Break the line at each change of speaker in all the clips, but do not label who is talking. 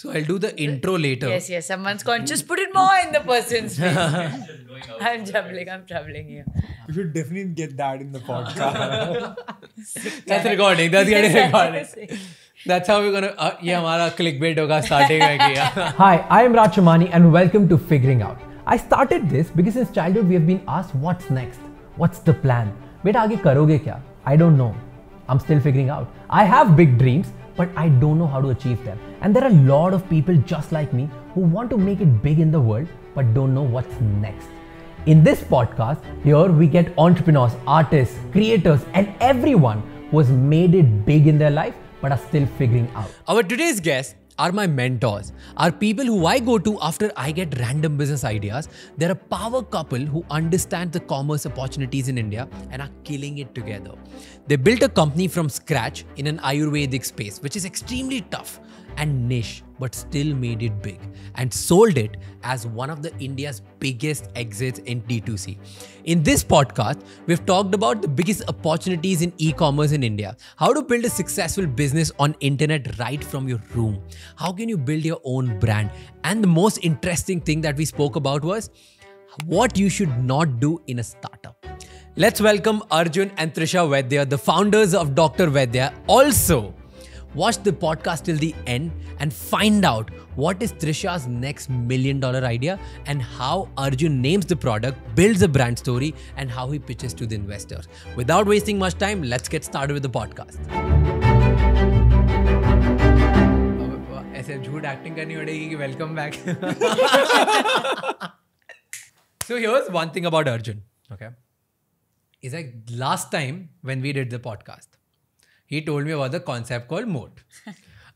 So I'll
do the intro later. Yes,
yes. Someone's conscious. Put it more in the person's face. I'm traveling. I'm traveling here.
You should definitely get that in the podcast.
That's recording. That's getting recorded.
That's how we're gonna. Uh, ये our clickbait होगा starting में Hi, I am Raj Chomani and welcome to Figuring Out. I started this because since childhood we have been asked what's next, what's the plan. बेटा आगे करोगे क्या? I don't know. I'm still figuring out. I have big dreams, but I don't know how to achieve them. And there are a lot of people just like me who want to make it big in the world but don't know what's next. In this podcast, here we get entrepreneurs, artists, creators, and everyone who has made it big in their life but are still figuring out. Our today's guests are my mentors, are people who I go to after I get random business ideas. They're a power couple who understand the commerce opportunities in India and are killing it together. They built a company from scratch in an Ayurvedic space, which is extremely tough and niche but still made it big and sold it as one of the India's biggest exits in D2C. In this podcast, we've talked about the biggest opportunities in e-commerce in India, how to build a successful business on internet right from your room, how can you build your own brand, and the most interesting thing that we spoke about was what you should not do in a startup. Let's welcome Arjun and Trisha Vaidya, the founders of Dr. Vaidya, also Watch the podcast till the end and find out what is Trisha's next million dollar idea and how Arjun names the product, builds a brand story, and how he pitches to the investors. Without wasting much time, let's get started with the podcast. ऐसे झूठ acting करनी पड़ेगी कि welcome back So here's one thing about Arjun. Okay. Is like last time when we did the podcast. he told me about the concept called moat.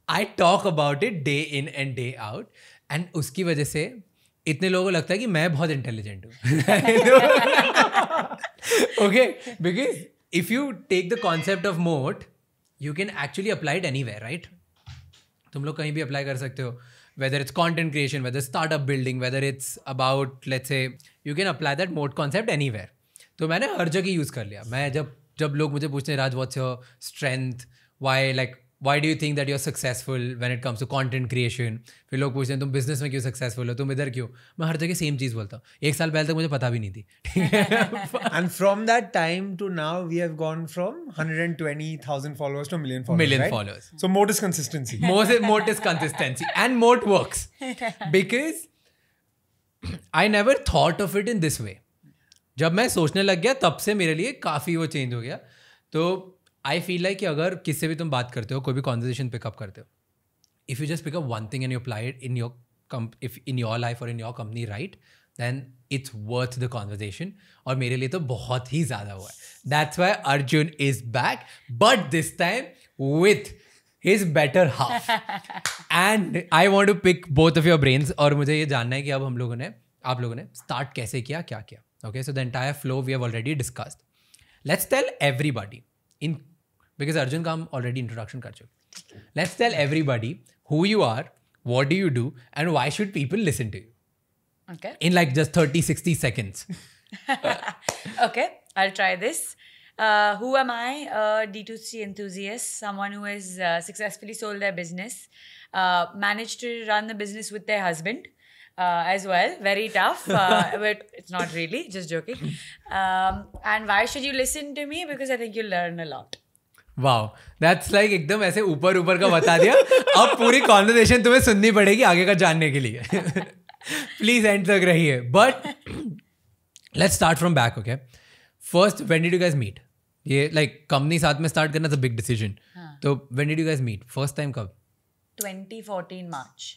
I talk about it day in and day out. And उसकी वजह से इतने लोगों को लगता है कि मैं बहुत इंटेलिजेंट हूँ okay because if you take the concept of moat you can actually apply it any right तुम लोग कहीं भी अप्लाई कर सकते हो whether it's content creation, whether startup building, whether it's about, let's say, you can apply that mode concept anywhere. तो मैंने हर जगह यूज़ कर लिया मैं जब जब लोग मुझे पूछते हैं Raj what's your strength why like why do you think that you are successful when it comes to content creation फिर लोग पूछते हैं तुम बिजनेस में क्यों सक्सेसफुल हो तुम इधर क्यों मैं हर जगह सेम चीज़ बोलता हूँ एक साल पहले तक मुझे पता भी नहीं थी
and from that time to now we have gone from hundred and twenty thousand followers to million million followers so moat is consistency
moat is consistency and moat work because I never thought of it in this way जब मैं सोचने लग गया तब से मेरे लिए काफ़ी वो चेंज हो गया तो आई फील लाइक कि अगर किससे भी तुम बात करते हो कोई भी कॉन्वर्जेशन पिकअप करते हो if you just pickup one thing and you applied in your come if in your life और in your company right then it's worth the conversation और मेरे लिए तो बहुत ही ज़्यादा हुआ है that's why Arjun is back but this time with his better half and I want to pick both of your brains और मुझे ये जानना है कि अब हम लोगों ने आप लोगों ने स्टार्ट कैसे किया क्या किया Okay, so the entire flow we have already discussed. Let's tell everybody in because Arjun Kam already introduction kar chuke. Let's tell everybody who you are, what do you do, and why should people listen to you?
Okay. In like
just 30, 60 seconds.
okay, I'll try this. Uh, who am I? A D2C enthusiast, someone who has uh, successfully sold their business, uh, managed to run the business with their husband uh, as well. Very tough, uh, but it's not really, just joking. Um, and why should you listen to me? Because I think you learn a lot.
Wow that's like एकदम ऐसे ऊपर ऊपर का बता दिया अब पूरी conversation तुम्हें सुननी पड़ेगी आगे का जानने के लिए प्लीज एंड तक रहिए but let's start from back okay first when did you guys meet ये लाइक like, कंपनी साथ में स्टार्ट करना था बिग डिसीजन तो when did you guys meet first time कब
2014 मार्च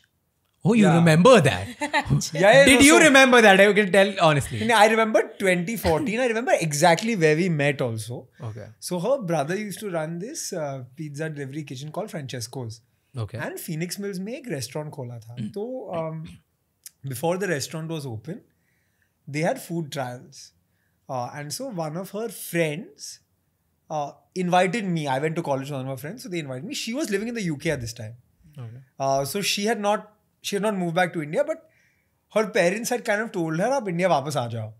Oh, you yeah. remember that?
yeah, Did you so, remember
that? I can tell honestly. I remember 2014. I remember exactly where we met also. Okay. So her brother used to run this uh, pizza delivery kitchen called Francesco's. Okay. And Phoenix Mills made restaurant खोला था. Hmm. um, before the restaurant was open, they had food trials, uh, and so one of her friends uh, invited me. I went to college with one of my friends, so they invited me. She was living in the UK at this time. Okay. Uh, so she had not she had not moved back to India, but her parents had kind of told her, "Ab India वापस आ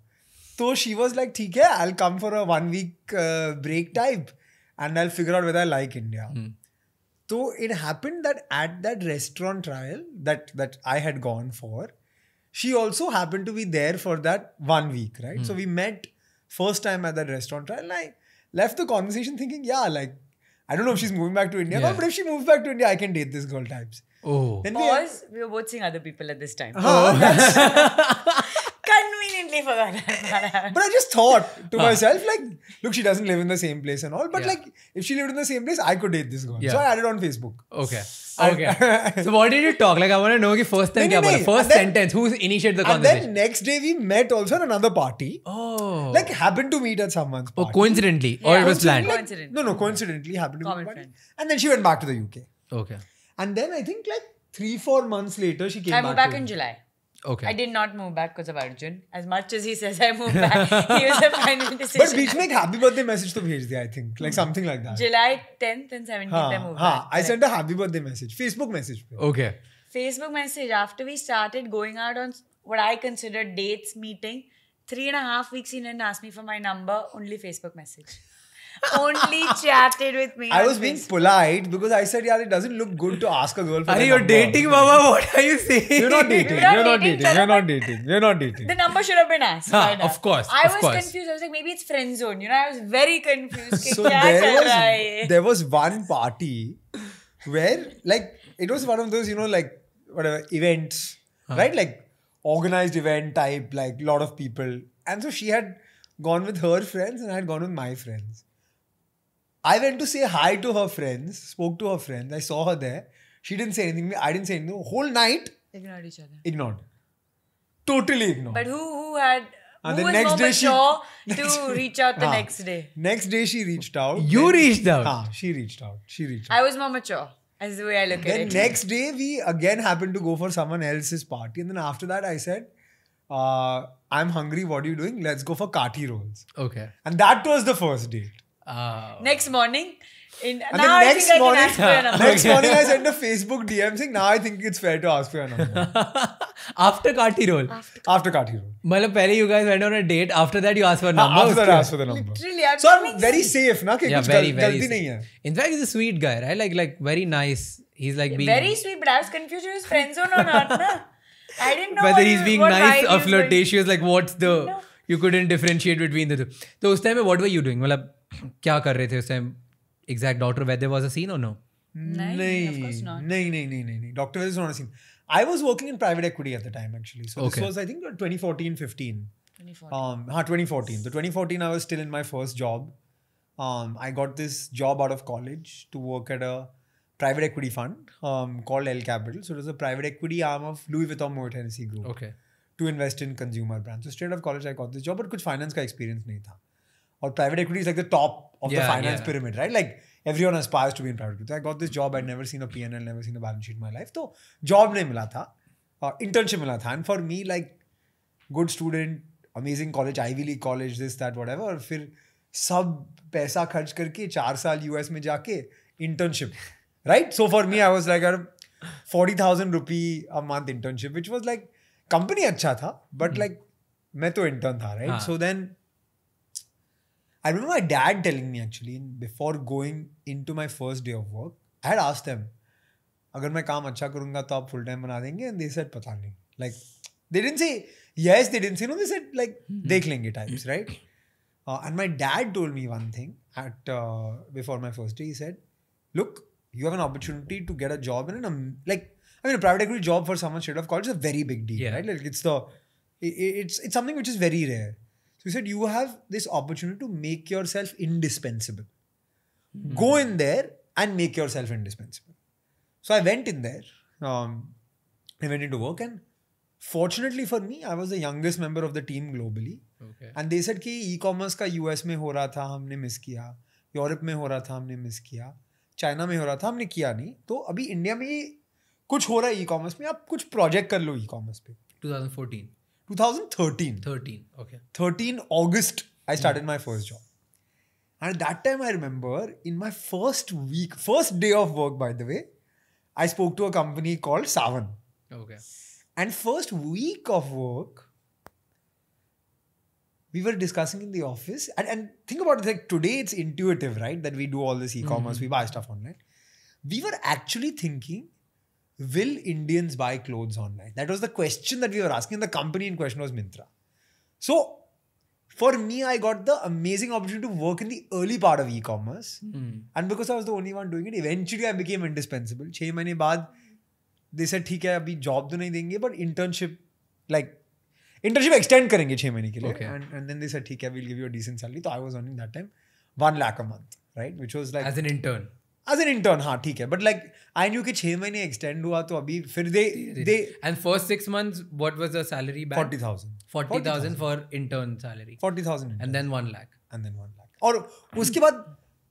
So she was like, "ठीक i I'll come for a one week uh, break type, and I'll figure out whether I like India." Hmm. So it happened that at that restaurant trial that that I had gone for, she also happened to be there for that one week, right? Hmm. So we met first time at that restaurant trial, and I left the conversation thinking, "Yeah, like." I don't know if she's moving back to India, yeah. but if she moves back to India, I can date this girl types. Oh. Then Pause.
We, we were both seeing other people at this time. Oh. Conveniently forgot. but I just thought to myself,
like, look, she doesn't live in the same place and all. But yeah. like, if she lived in the same place, I could date this girl. Yeah. So I added on Facebook.
Okay. Okay. so what did you talk? Like, I want to know ki first time no, no, First then, sentence. Who initiated the conversation?
And then next day we met also at another party. Oh. Like happened to meet at someone's oh, party.
Oh, coincidentally. Yeah. Or it was
planned. Like, No, no, coincidentally happened to Common meet. Friend. And then she went back to the UK. Okay. And then I think like three, four months later, she came I back. I moved back in July. Okay. I
did not move back because of Arjun. As much as he says I moved back, he was the final decision. But beach make
happy birthday message to bhej diya, I think. Like something like that.
July 10th and 17th haan, I moved haan. back. I right.
sent a happy birthday message.
Facebook
message. Pe. Okay.
Facebook message. After we started going out on what I consider dates, meeting, three and a half weeks he didn't ask me for my number, only Facebook message only chatted with me. I was being
polite because I said, yeah, it doesn't look good to ask a girl for Are you dating, Baba? What are you saying? You're not dating. You're, you're not dating. dating. You're not dating. You're not dating.
The number should have been asked. Ha, ah, of course. I of was course. confused. I was like, maybe it's friend zone. You know, I was very confused. so there was,
there was one party where, like, it was one of those, you know, like, whatever, events, huh. Ah. right? Like, organized event type, like, lot of people. And so she had gone with her friends and I had gone with my friends. I went to say hi to her friends, spoke to her friends. I saw her there. She didn't say anything. I didn't say anything. whole night.
Ignored each other.
Ignored. Totally ignored. But
who who had and who the next day she to reach out the next day.
Next day she reached out. You then, reached out. Haan, she reached out. She reached
out. I was more mature. That's the way I look then at it. Then next
day we again happened to go for someone else's party, and then after that I said, uh, "I'm hungry. What are you doing? Let's go for kati rolls." Okay. And that was the first date. Oh.
next morning. now I think I can ask for your number. next morning I sent a Facebook
DM saying, "Now I think it's fair to ask for your number." after Kati roll. After, after Kati
मतलब पहले you guys went on a date. After that you asked for a number. After that I for the number. am so i very safe गलती नहीं है. In fact, he's a sweet guy, right? Like like very nice. He's like being very
sweet, but I was confused if friend zone or not I didn't know whether he's being nice or flirtatious.
Like what's the you couldn't differentiate between the two. So तो उस time में what were you doing? मतलब क्या कर रहे थे उस time exact doctor whether was a scene और नो
नहीं नहीं
नहीं नहीं नहीं doctor whether not a scene I was working in private equity at the time actually so this was I think 2014 15 um ha 2014 so 2014 i was still in my first job um i got this job out of college to work at a private equity fund um called L Capital so it was a private equity arm of Louis Vuitton Moët Hennessy group okay to invest in consumer brands so straight out of college i got this job but kuch finance ka experience nahi tha और private equity like the top of the finance pyramid right like everyone aspire to be private I got this job I never seen a P N L never seen a balance sheet my life तो job नहीं मिला था और uh, internship मिला था and for me like good student amazing college Ivy league college this that whatever फिर सब पैसा खर्च करके चार साल यू एस में जाके internship right so for me I was like uh forty thousand rupee a month internship which was like company अच्छा था बट लाइक hmm. मैं तो इंटर्न था right so then I remember my dad telling me actually before going into my first day of work, I had asked them, "Agar main kaam acha karunga, to aap full time bana denge?" And they said, "Pata nahi." Like they didn't say yes, they didn't say no. They said like, they hmm "Dekh lenge right?" Uh, and my dad told me one thing at uh, before my first day. He said, "Look, you have an opportunity to get a job in a like I mean a private equity job for someone straight off college is a very big deal, right? Like it's the it's it's something which is very rare." So he said, You have this opportunity to make yourself indispensable. Mm. hmm Go in there and make yourself indispensable. So I went in there. Um, I went into work, and fortunately for me, I was the youngest member of the team globally. Okay. And they said कि e commerce ka US mein ho raha tha, humne miss kiya. Europe mein ho raha tha, humne miss kiya. China mein ho raha tha, humne kiya nahi. To abhi India mein kuch ho raha है e commerce में आप कुछ project कर लो e commerce पे 2014 2013. 13. Okay. 13 August, I started hmm. my first job. And at that time, I remember in my first week, first day of work, by the way, I spoke to a company called Savan. Okay. And first week of work, we were discussing in the office, and, and think about it like today it's intuitive, right? That we do all this e commerce, mm-hmm. we buy stuff online. We were actually thinking will Indians buy clothes online? That was the question that we were asking. The company in question was Mintra. So for me, I got the amazing opportunity to work in the early part of e-commerce. Mm. And because I was the only one doing it, eventually I became indispensable. Six months they said ठीक है अभी job तो नहीं देंगे but internship like internship extend करेंगे six months." okay. and and then they said "Okay, we we'll give you a decent salary. So I was earning that time one lakh a month right which was like as an intern as an intern हाँ ठीक है but like I knew कि छह महीने extend
हुआ तो अभी फिर दे दे and first six months what was the salary back 40000 40000 for intern salary 40000 and then 1 lakh and then 1 lakh और उसके बाद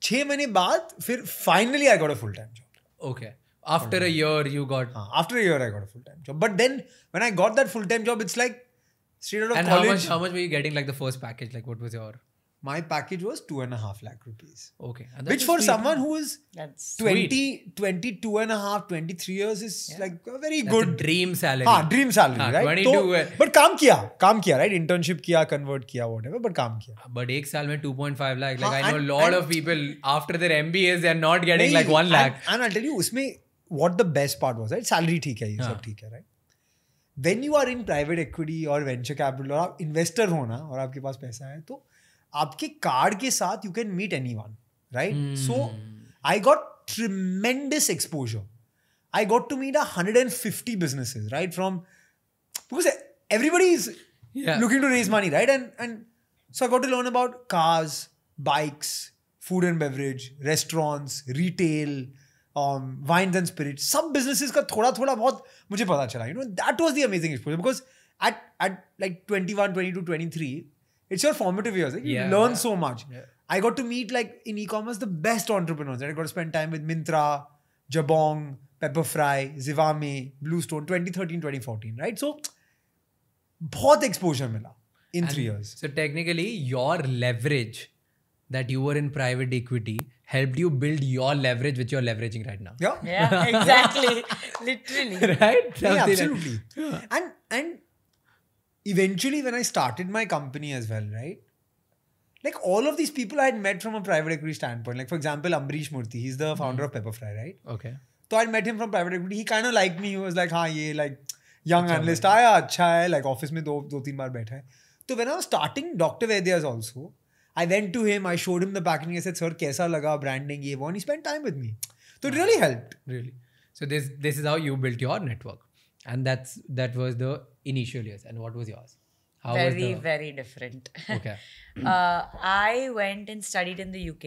छह महीने बाद फिर finally I got a full time
job okay
after a year you got after a year I got a full time job but then when I got that full time job it's like straight out of and college how much how
much were you getting like the first package like what was your my package was two and a half lakh rupees. Okay. And Which for sweet, someone huh? who is that's 20,
sweet. 22 and a half, 23 years
is yeah. like a very that's good. A dream salary. Haan, dream salary, haan, right? 22 तो, है.
But काम किया, काम किया, right? Internship किया, convert किया, whatever, but काम किया.
But एक साल में 2.5 lakh. Like haan, I know a lot and, of people after their MBAs, they are not getting like one lakh. And, and I'll tell you, उसमें what the best part
was, right? Salary ठीक है, ये सब ठीक है, right? When you are in private equity or venture capital और आप investor हो ना और आपके पास पैसा है तो आपके कार्ड के साथ you can meet anyone right so I got tremendous exposure I got to meet hundred and fifty business right from because everybody is looking to raise money right and and so I got to learn about cars bikes food and beverage restaurants retail wines and spirit सब business का थोड़ा थोड़ा बहुत मुझे पता चला you know that was the amazing exposure because at at like twenty one twenty two twenty three it's your formative years. you learn so much. I got to meet like in e-commerce the best entrepreneurs. I got to spend time with Mintra, Jabong, Pepperfry, Zivame, Bluestone, 2013, 2014, right? So, बहुत exposure मिला
in three years. So technically, your leverage that you were in private equity helped you build your leverage which you're leveraging right now. Yeah. Yeah, exactly.
Literally. right? absolutely. And and eventually when I started my company as well, right? Like all of these people I had met from a private equity standpoint. Like for example, Ambrish Murthy, he's the mm-hmm. founder mm. of Pepperfry, right? Okay. So I met him from private equity. He kind of liked me. He was like, "हाँ ये like young अच्छा analyst आया acha hai, like office mein do do तीन baar बैठा So when I was starting Dr. Vaidyas also, I went to him. I showed him the packaging. I said, "Sir, kaisa laga branding Ye, वो?" he spent time with me.
So it really helped. Really. So this this is how you built your network and that's that was the initial years and what was yours How very was the... very different okay
uh, i went and studied in the uk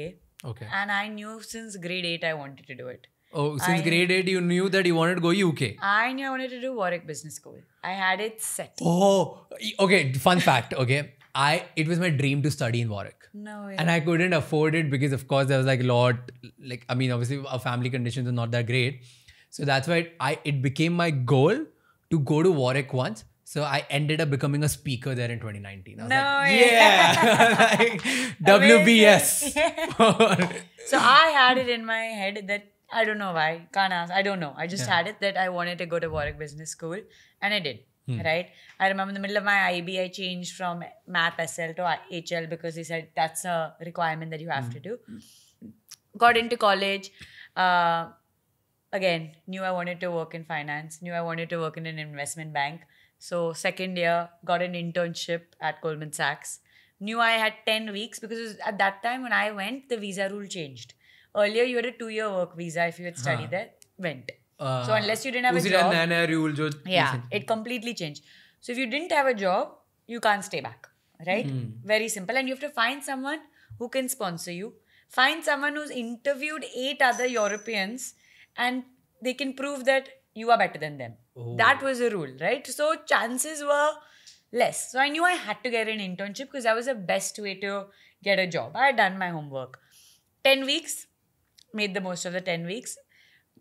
okay and i knew since grade 8 i wanted to do it oh since I, grade
8 you knew that you wanted to go uk
i knew i wanted to do warwick business school i had it set
oh okay fun fact okay I it was my dream to study in Warwick. No way. And I couldn't afford it because of course there was like a lot like I mean obviously our family conditions are not that great. So that's why I it became my goal to go to Warwick once. So I ended up becoming a speaker there in 2019. I was no like, yeah, like, WBS. Yeah.
so I had it in my head that I don't know why. Can't ask. I don't know. I just yeah. had it that I wanted to go to Warwick Business School, and I did. Hmm. Right. I remember in the middle of my IB, I changed from Math SL to HL because he said that's a requirement that you have hmm. to do. Got into college. Uh, again knew i wanted to work in finance knew i wanted to work in an investment bank so second year got an internship at goldman sachs knew i had 10 weeks because at that time when i went the visa rule changed earlier you had a two year work visa if you had studied huh. there went uh, so unless you didn't have a job
rule yeah
it completely changed so if you didn't have a job you can't stay back right mm. very simple and you have to find someone who can sponsor you find someone who's interviewed eight other europeans and they can prove that you are better than them. Oh. That was a rule, right? So chances were less. So I knew I had to get an internship because that was the best way to get a job. I had done my homework. 10 weeks, made the most of the 10 weeks.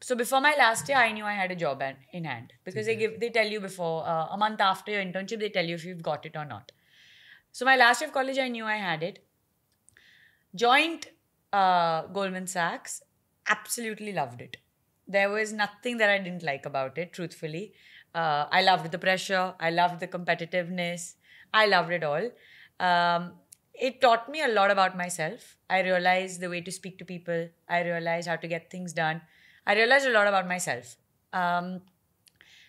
So before my last year, I knew I had a job in hand because they give they tell you before uh, a month after your internship, they tell you if you've got it or not. So my last year of college, I knew I had it. Joined uh, Goldman Sachs, absolutely loved it there was nothing that I didn't like about it, truthfully. Uh, I loved the pressure, I loved the competitiveness, I loved it all. Um, it taught me a lot about myself. I realized the way to speak to people, I realized how to get things done, I realized a lot about myself. Um,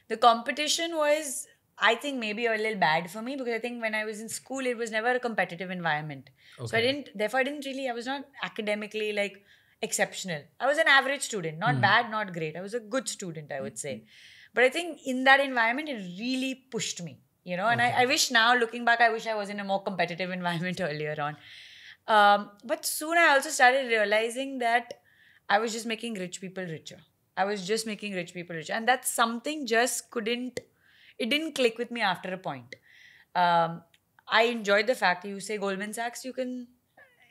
the competition was, I think, maybe a little bad for me because I think when I was in school, it was never a competitive environment. Okay. So I didn't, therefore, I didn't really, I was not academically like, exceptional. I was an average student, not mm. bad, not great. I was a good student, I would say. Hmm. But I think in that environment, it really pushed me, you know. And okay. I, I, wish now, looking back, I wish I was in a more competitive environment earlier on. Um, but soon I also started realizing that I was just making rich people richer. I was just making rich people richer. And that's something just couldn't, it didn't click with me after a point. Um, I enjoyed the fact you say Goldman Sachs, you can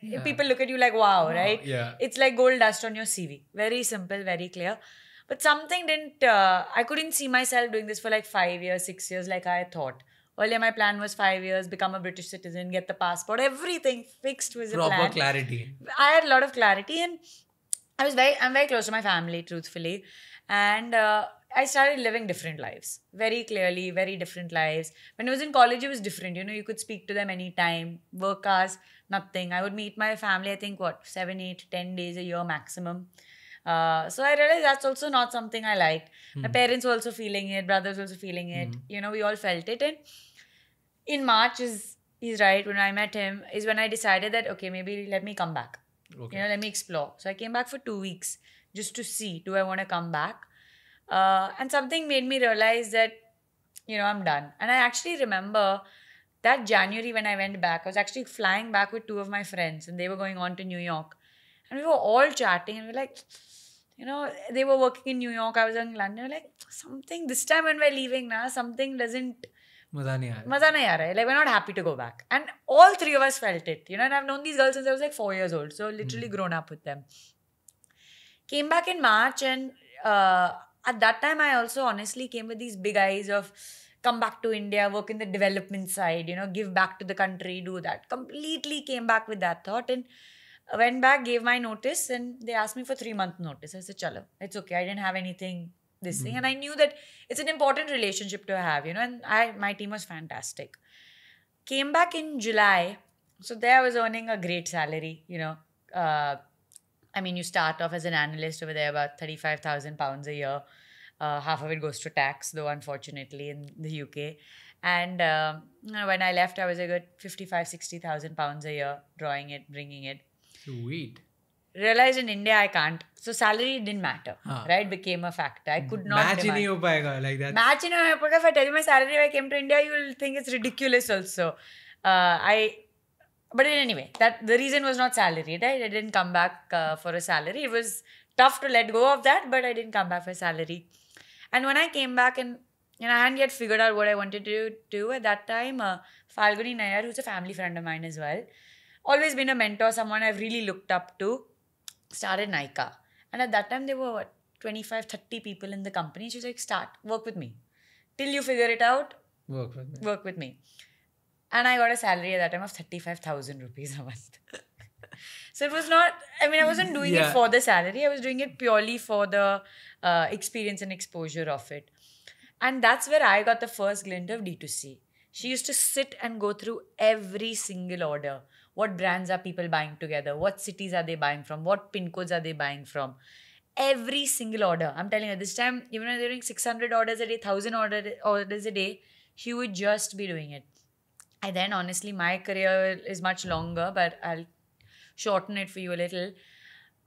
yeah. people look at you like wow, wow, right yeah it's like gold dust on your cv very simple very clear but something didn't uh, i couldn't see myself doing this for like 5 years 6 years like i thought earlier my plan was 5 years become a british citizen get the passport everything fixed was proper a proper clarity i had a lot of clarity and i was very i'm very close to my family truthfully and uh, I started living different lives very clearly, very different lives. When I was in college, it was different. You know, you could speak to them anytime, work hours nothing. I would meet my family, I think, what, seven, eight, ten days a year maximum. Uh, so I realized that's also not something I liked. Mm. My parents were also feeling it, brothers also feeling it. Mm. You know, we all felt it. And in March is he's right when I met him is when I decided that okay, maybe let me come back. Okay. You know, let me explore. So I came back for two weeks just to see do I want to come back. Uh, and something made me realize that you know I'm done. And I actually remember that January when I went back, I was actually flying back with two of my friends and they were going on to New York. And we were all chatting and we are like, you know, they were working in New York, I was in London. We like, something this time when we're leaving now, something doesn't Maza nahi aa Like we're not happy to go back. And all three of us felt it. You know, and I've known these girls since I was like four years old. So literally hmm. grown up with them. Came back in March and uh, at that time I also honestly came with these big eyes of come back to India, work in the development side, you know, give back to the country, do that. Completely came back with that thought and went back, gave my notice, and they asked me for three month notice. I said, Chalo, it's okay. I didn't have anything this mm-hmm. thing. And I knew that it's an important relationship to have, you know, and I my team was fantastic. Came back in July. So there I was earning a great salary, you know. Uh, I mean, you start off as an analyst over there, about 35,000 pounds a year. Uh, half of it goes to tax, though, unfortunately, in the UK. And uh, when I left, I was like good 55, 60,000 pounds a year drawing it, bringing it. Sweet. Realized in India, I can't. So salary didn't matter, huh. Ah. right? Became a factor. I could not. Match you nahi
ho like that.
Match If I tell you my salary when I came to India, you will think it's ridiculous also. Uh, I but anyway, that the reason was not salary, right? I didn't come back uh, for a salary. It was tough to let go of that, but I didn't come back for salary. And when I came back and know I hadn't yet figured out what I wanted to do at that time, uh, Falguni Nair, who's a family friend of mine as well, always been a mentor, someone I've really looked up to, started Nika. And at that time, there were what, 25, 30 people in the company. She's like, start, work with me. Till you figure it out, work with me. Work with me. And I got a salary at that time of 35,000 rupees a month. So it was not, I mean, I wasn't doing yeah. it for the salary. I was doing it purely for the uh, experience and exposure of it. And that's where I got the first glint of D2C. She used to sit and go through every single order. What brands are people buying together? What cities are they buying from? What pin codes are they buying from? Every single order. I'm telling you, this time, even when they're doing 600 orders a day, 1000 order, orders a day, she would just be doing it. And then, honestly, my career is much longer, but I'll shorten it for you a little.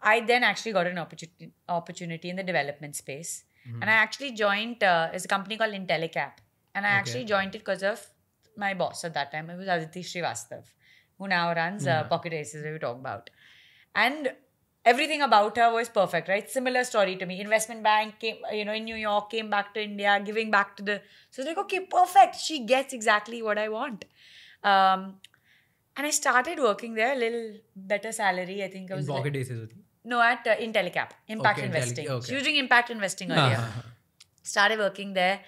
I then actually got an opportunity opportunity in the development space, mm. and I actually joined uh, it's a company called IntelliCap, and I okay. actually joined it because of my boss at that time. It was Aditi Srivastav, who now runs uh, mm-hmm. Pocket Aces, we talk about, and everything about her was perfect, right? Similar story to me. Investment bank came, you know, in New York, came back to India, giving back to the. So it's like, okay, perfect. She gets exactly what I want. Um, and I started working there, a little better salary. I think I was. In pocket like, No, at uh, in impact okay, investing. Okay. Using impact investing earlier. Uh-huh. Started working there,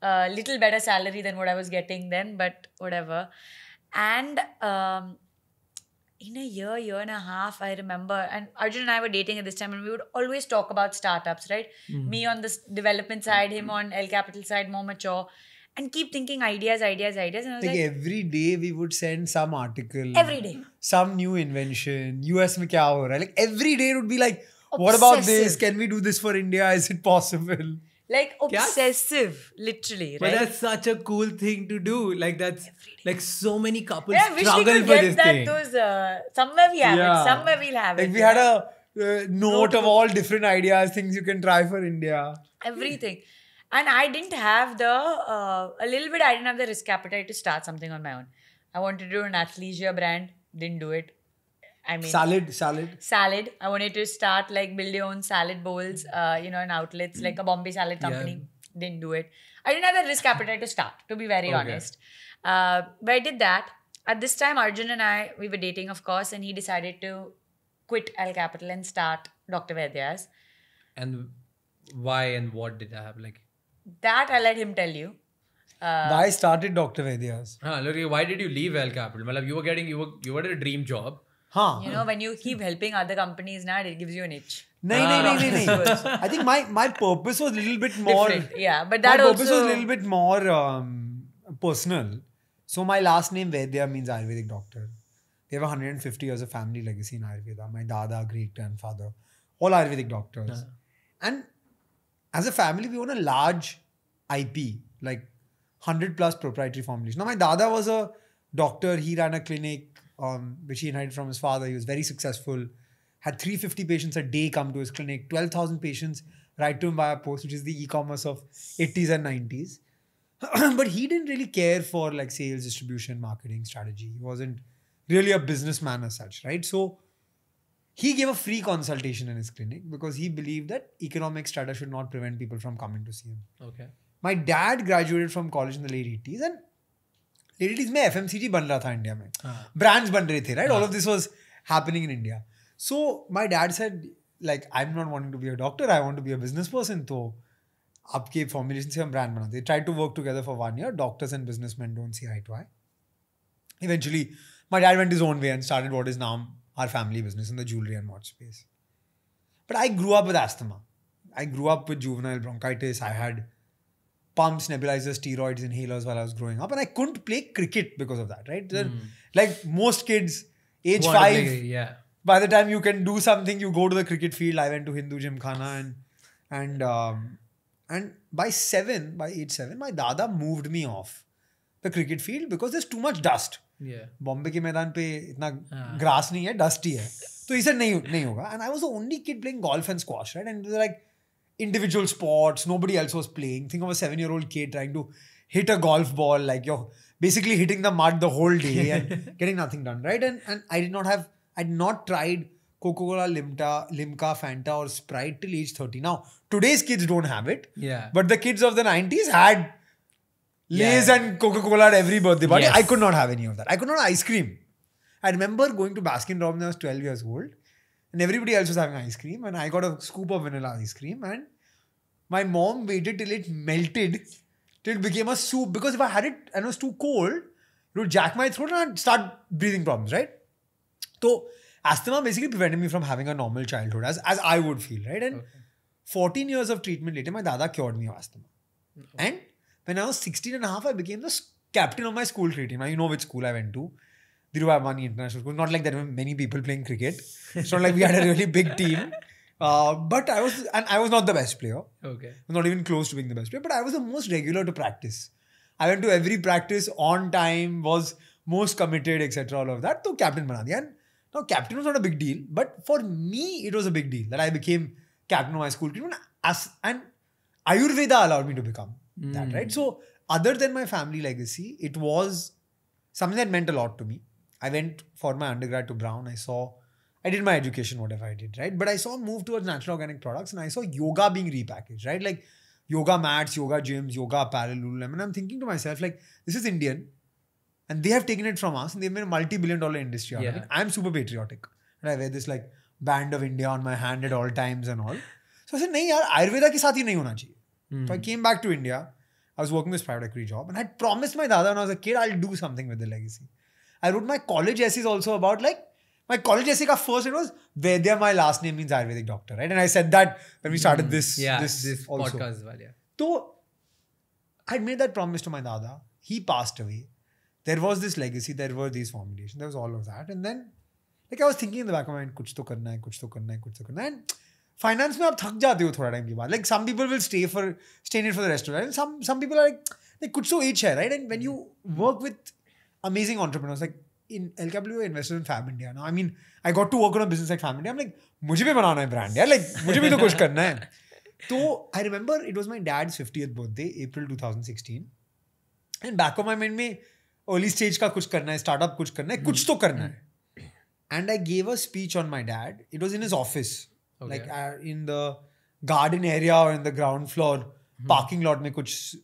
a uh, little better salary than what I was getting then, but whatever. And um, in a year, year and a half, I remember, and Arjun and I were dating at this time, and we would always talk about startups, right? Mm-hmm. Me on the development side, him on L Capital side, more mature and keep thinking ideas, ideas, ideas. And I was like, like
every day we would send some article. Every day. Some new invention. US McAvoy. kya Like every day it would be like,
obsessive. what about this?
Can we do this for India? Is it possible?
Like obsessive, Kya? literally.
Right? But that's such a cool thing to do. Like that's like so many couples yeah, struggle for this that, thing.
Those, uh, somewhere we have yeah. it. Somewhere we'll have like it. Like we had a uh,
note, note of all different ideas, things you can try for India.
Everything and i didn't have the uh, a little bit i didn't have the risk appetite to start something on my own i wanted to do an athleisure brand didn't do it i mean salad salad salad i wanted to start like build your own salad bowls uh, you know and outlets like a bombay salad company yeah. didn't do it i didn't have the risk appetite to start to be very okay. honest uh, but i did that at this time arjun and i we were dating of course and he decided to quit L capital and start dr Vedya's.
and why and what did that have like
that i let him tell you. Uh,
started Dr. Vedyas?
Huh, why did you leave L Capital? Malab, you were getting you were you were at a dream job. Huh. You know,
when you keep helping other companies now, it gives you an itch. No, no, no, no, I think my my purpose was a little bit more. Different. Yeah, but that my also... purpose was a little
bit more um, personal. So my last name Vaidya means Ayurvedic doctor. They have 150 years of family legacy in Ayurveda. My dada, great grandfather, all Ayurvedic doctors, yeah. and as a family, we own a large IP, like 100 plus proprietary formulations. Now, my dada was a doctor. He ran a clinic, um, which he inherited from his father. He was very successful, had 350 patients a day come to his clinic, 12,000 patients write to him via post, which is the e commerce of 80s and 90s. but he didn't really care for like sales, distribution, marketing strategy. He wasn't really a businessman as such, right? So, he gave a free consultation in his clinic because he believed that economic status should not prevent people from coming to see him. Okay. My dad graduated from college in the late 80s and late 80s mein FMCG ban raha tha India mein. Uh-huh. Brands ban rahe right? All of this was happening in India. So my dad said, like, I'm not wanting to be a doctor. I want to be a business person. So aapke formulation se hum brand bana. They tried to work together for one year. Doctors and businessmen don't see eye to eye. Eventually, my dad went his own way and started what is now our family business in the jewelry and watch space. But I grew up with asthma. I grew up with juvenile bronchitis. I had pumps, nebulizers, steroids, inhalers while I was growing up, and I couldn't play cricket because of that. Right? Mm. Like most kids, age five, yeah. By the time you can do something, you go to the cricket field. I went to Hindu Gymkhana and and um, and by seven, by age seven, my dada moved me off the cricket field because there's too much dust. Bombay के मैदान पे इतना grass हाँ। नहीं है dusty है तो इसे नहीं नहीं होगा and I was the only kid playing golf and squash right and like individual sports nobody else was playing think of a year old kid trying to hit a golf ball like your basically hitting the mat the whole day and getting nothing done right and and I did not have not tried coco लिमटा Limca Fanta और Sprite till age thirty now today's kids don't have it but the kids of the nineties had Lays and Coca Cola at every birthday party. Yes. I could not have any of that. I could not have ice cream. I remember going to Baskin Robbins when I was 12 years old, and everybody else was having ice cream, and I got a scoop of vanilla ice cream, and my mom waited till it melted, till it became a soup. Because if I had it and it was too cold, it would jack my throat and I'd start breathing problems, right? So asthma basically prevented me from having a normal childhood, as as I would feel, right? And okay. 14 years of treatment later, my dada cured me of asthma. Okay. And when I was 16 and a half, I became the captain of my school cricket team. Now you know which school I went to. Dhiruvamani International School. Not like there were many people playing cricket. It's not like we had a really big team. Uh, but I was, and I was not the best player. Okay. Not even close to being the best player, but I was the most regular to practice. I went to every practice on time, was most committed, etc. All of that. So captain bana and Now captain was not a big deal, but for me it was a big deal that I became captain of my school team. And, as, and Ayurveda allowed me to become mm. that, right? Hmm. So, other than my family legacy, it was something that meant a lot to me. I went for my undergrad to Brown. I saw, I did my education, whatever I did, right? But I saw move towards natural organic products and I saw yoga being repackaged, right? Like yoga mats, yoga gyms, yoga apparel, Lululemon. And I'm thinking to myself, like, this is Indian and they have taken it from us and they've made a multi-billion dollar industry out yeah. of it. I'm super patriotic. And I wear this like band of India on my hand at all times and all. So I said, no, यार आयुर्वेदा के साथ ही नहीं होना Mm. So I hmm. came back to India. I was working this private equity job and I had promised my dada when I was a kid, I'll do something with the legacy. I wrote my college essays also about like my college essay ka first it was Vedya, my last name means Ayurvedic doctor, right? And I said that when we started hmm. this, yeah, this, this also. podcast. Well, yeah. So I'd made that promise to my dada. He passed away. There was this legacy, there were these formulations, there was all of that. And then like I was thinking in the back of my mind, kuch to karna hai, kuch to karna hai, kuch to karna hai. And finance में आप थक जाते हो थोड़ा time के बाद like some people will stay for stay in for the rest right some some people are like कुछ so तो एज है right and when you work with amazing entrepreneurs like in L कैब्ल्यू investor in Fabindia I mean I got to work on business like Fabindia like मुझे भी बनाना है brand यार like मुझे भी तो कुछ करना है तो I remember it was my dad fifty birthday April two thousand sixteen and back of my mind में अर्ली स्टेज का कुछ करना है स्टार्टअप कुछ करना है कुछ hmm. तो करना hmm. है and I gave a speech on my dad it was in is office okay. like uh, in the garden area और in the ground floor parking lot में कुछ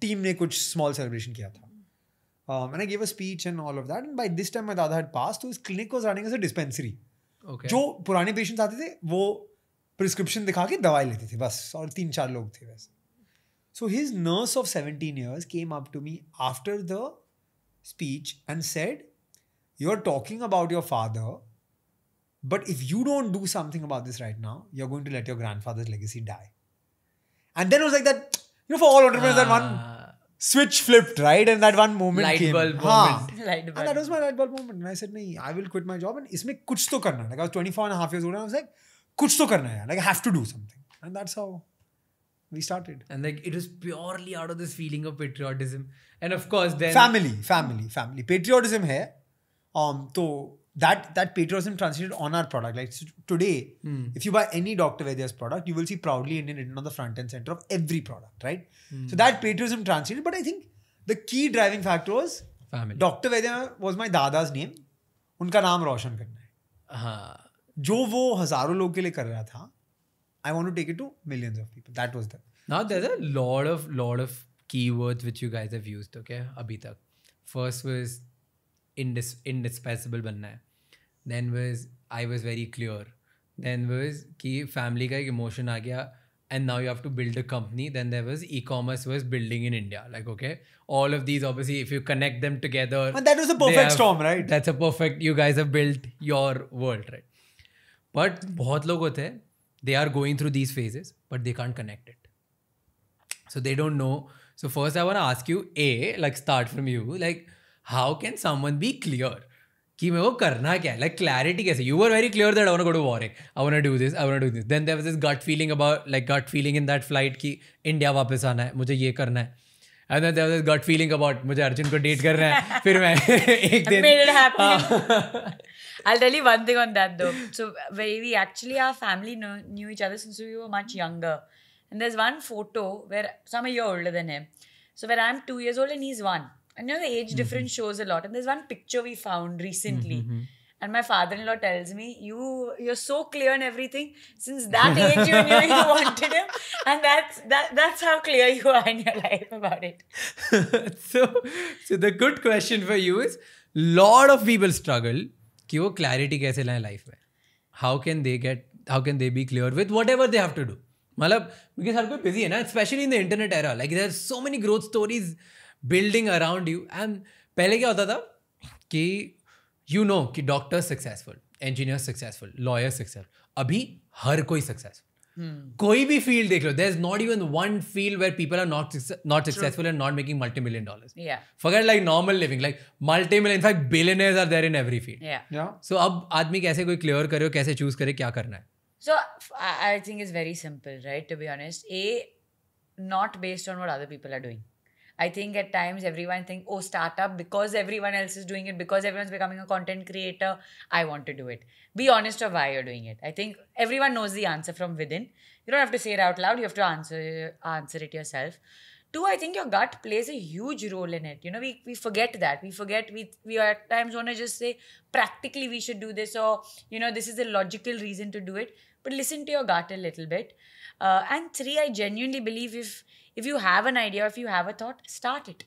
टीम ने कुछ स्मॉल सेलिब्रेशन किया था मैंने give a speech and all of that and by this time my dada had pass to his clinic को running as a dispensary जो पुराने पेशेंट्स आते थे वो प्रिस्क्रिप्शन दिखा के दवाई लेते थे बस और तीन चार लोग थे वैसे so his nurse of seventeen years came up to me after the speech and said you are talking about your father But if you don't do something about this right now, you're going to let your grandfather's legacy die. And then it was like that, you know, for all entrepreneurs, uh, that one uh, switch flipped, right? And that one moment light came. Bulb moment. Light bulb. And that was my light bulb moment. And I said, nahi, I will quit my job and isme kuch to karna. Like I was 24 and a half years old and I was like, kuch to karna hai. Like I have to do something. And that's how we started. And like it was
purely out of this feeling of patriotism. And of course then... Family,
family, family. Patriotism here, Um, so that that patriotism translated on our product. Like so today, mm. if you buy any Dr. Vaidya's product, you will see proudly Indian written on the front and center of every product, right? Mm. So that patriotism translated. But I think the key driving factor was Family. Dr. Vaidya was my dada's name. उनका नाम रोशन करना है हाँ. जो वो हजारों लोग के लिए
कर रहा था I want to take it to millions of people that was Now there's a lot of lot of keywords which you guys have used, okay? Abhi tak. First was indis indispensable banna hai. Then was I was very clear. Then was कि family emotion. एक emotion and now you have to build a company then there was e-commerce was building in india like okay all of these obviously if you connect them together that was a perfect storm right that's a perfect you guys have built your world right but bahut log hote hain they are going through these phases but they can't connect it so they don't know so first i want to ask you a like start from you like how can someone be clear कि मेरे को करना क्या है like clarity कैसे you are very clear that I want to go to वॉरिंग I want to do this I want to do this then their gut feeling about like gut feeling in that flight कि India वापस आना है मुझे ये करना है and then their gut feeling about मुझे अर्जुन को डेट करना है फिर मैं एक दिन made it
happen I tell you one thing on that though so we actually our family know knew each other since we were much younger and there is one photo where some are older than him so where I am 2 years old and he is 1 And you know, the age mm-hmm. difference shows a lot. And there's one picture we found recently. Mm-hmm. And my father-in-law tells me, "You, you're so clear in everything. Since that age, you knew you wanted him, and that's that. That's how clear you are in your life about it."
so, so the good question for you is: lot of people struggle कि वो clarity कैसे How can they how can they get how can they be clear with whatever they have to do मतलब क्योंकि busy, कोई especially in the internet era. Like internet era like there so building around you and पहले क्या होता था कि you know कि doctor successful engineer successful lawyer successful अभी हर कोई सक्सेसफुल hmm. कोई भी फील्ड देख लो there is not even one field where people are not not successful and not making multi million dollar for like normal living like multi million in fact billionaires are there in every field सो अब आदमी कैसे कोई clear करे कैसे choose करे क्या करना है
so I think is very simple right to be honest a not based on what other people are doing I think at times everyone think, oh, startup because everyone else is doing it, because everyone's becoming a content creator, I want to do it. Be honest of why you're doing it. I think everyone knows the answer from within. You don't have to say it out loud. You have to answer answer it yourself. Two, I think your gut plays a huge role in it. You know, we, we forget that. We forget we we at times want to just say practically we should do this or you know this is a logical reason to do it. But listen to your gut a little bit. Uh, and three, I genuinely believe if if you have an idea, if you have a thought, start it.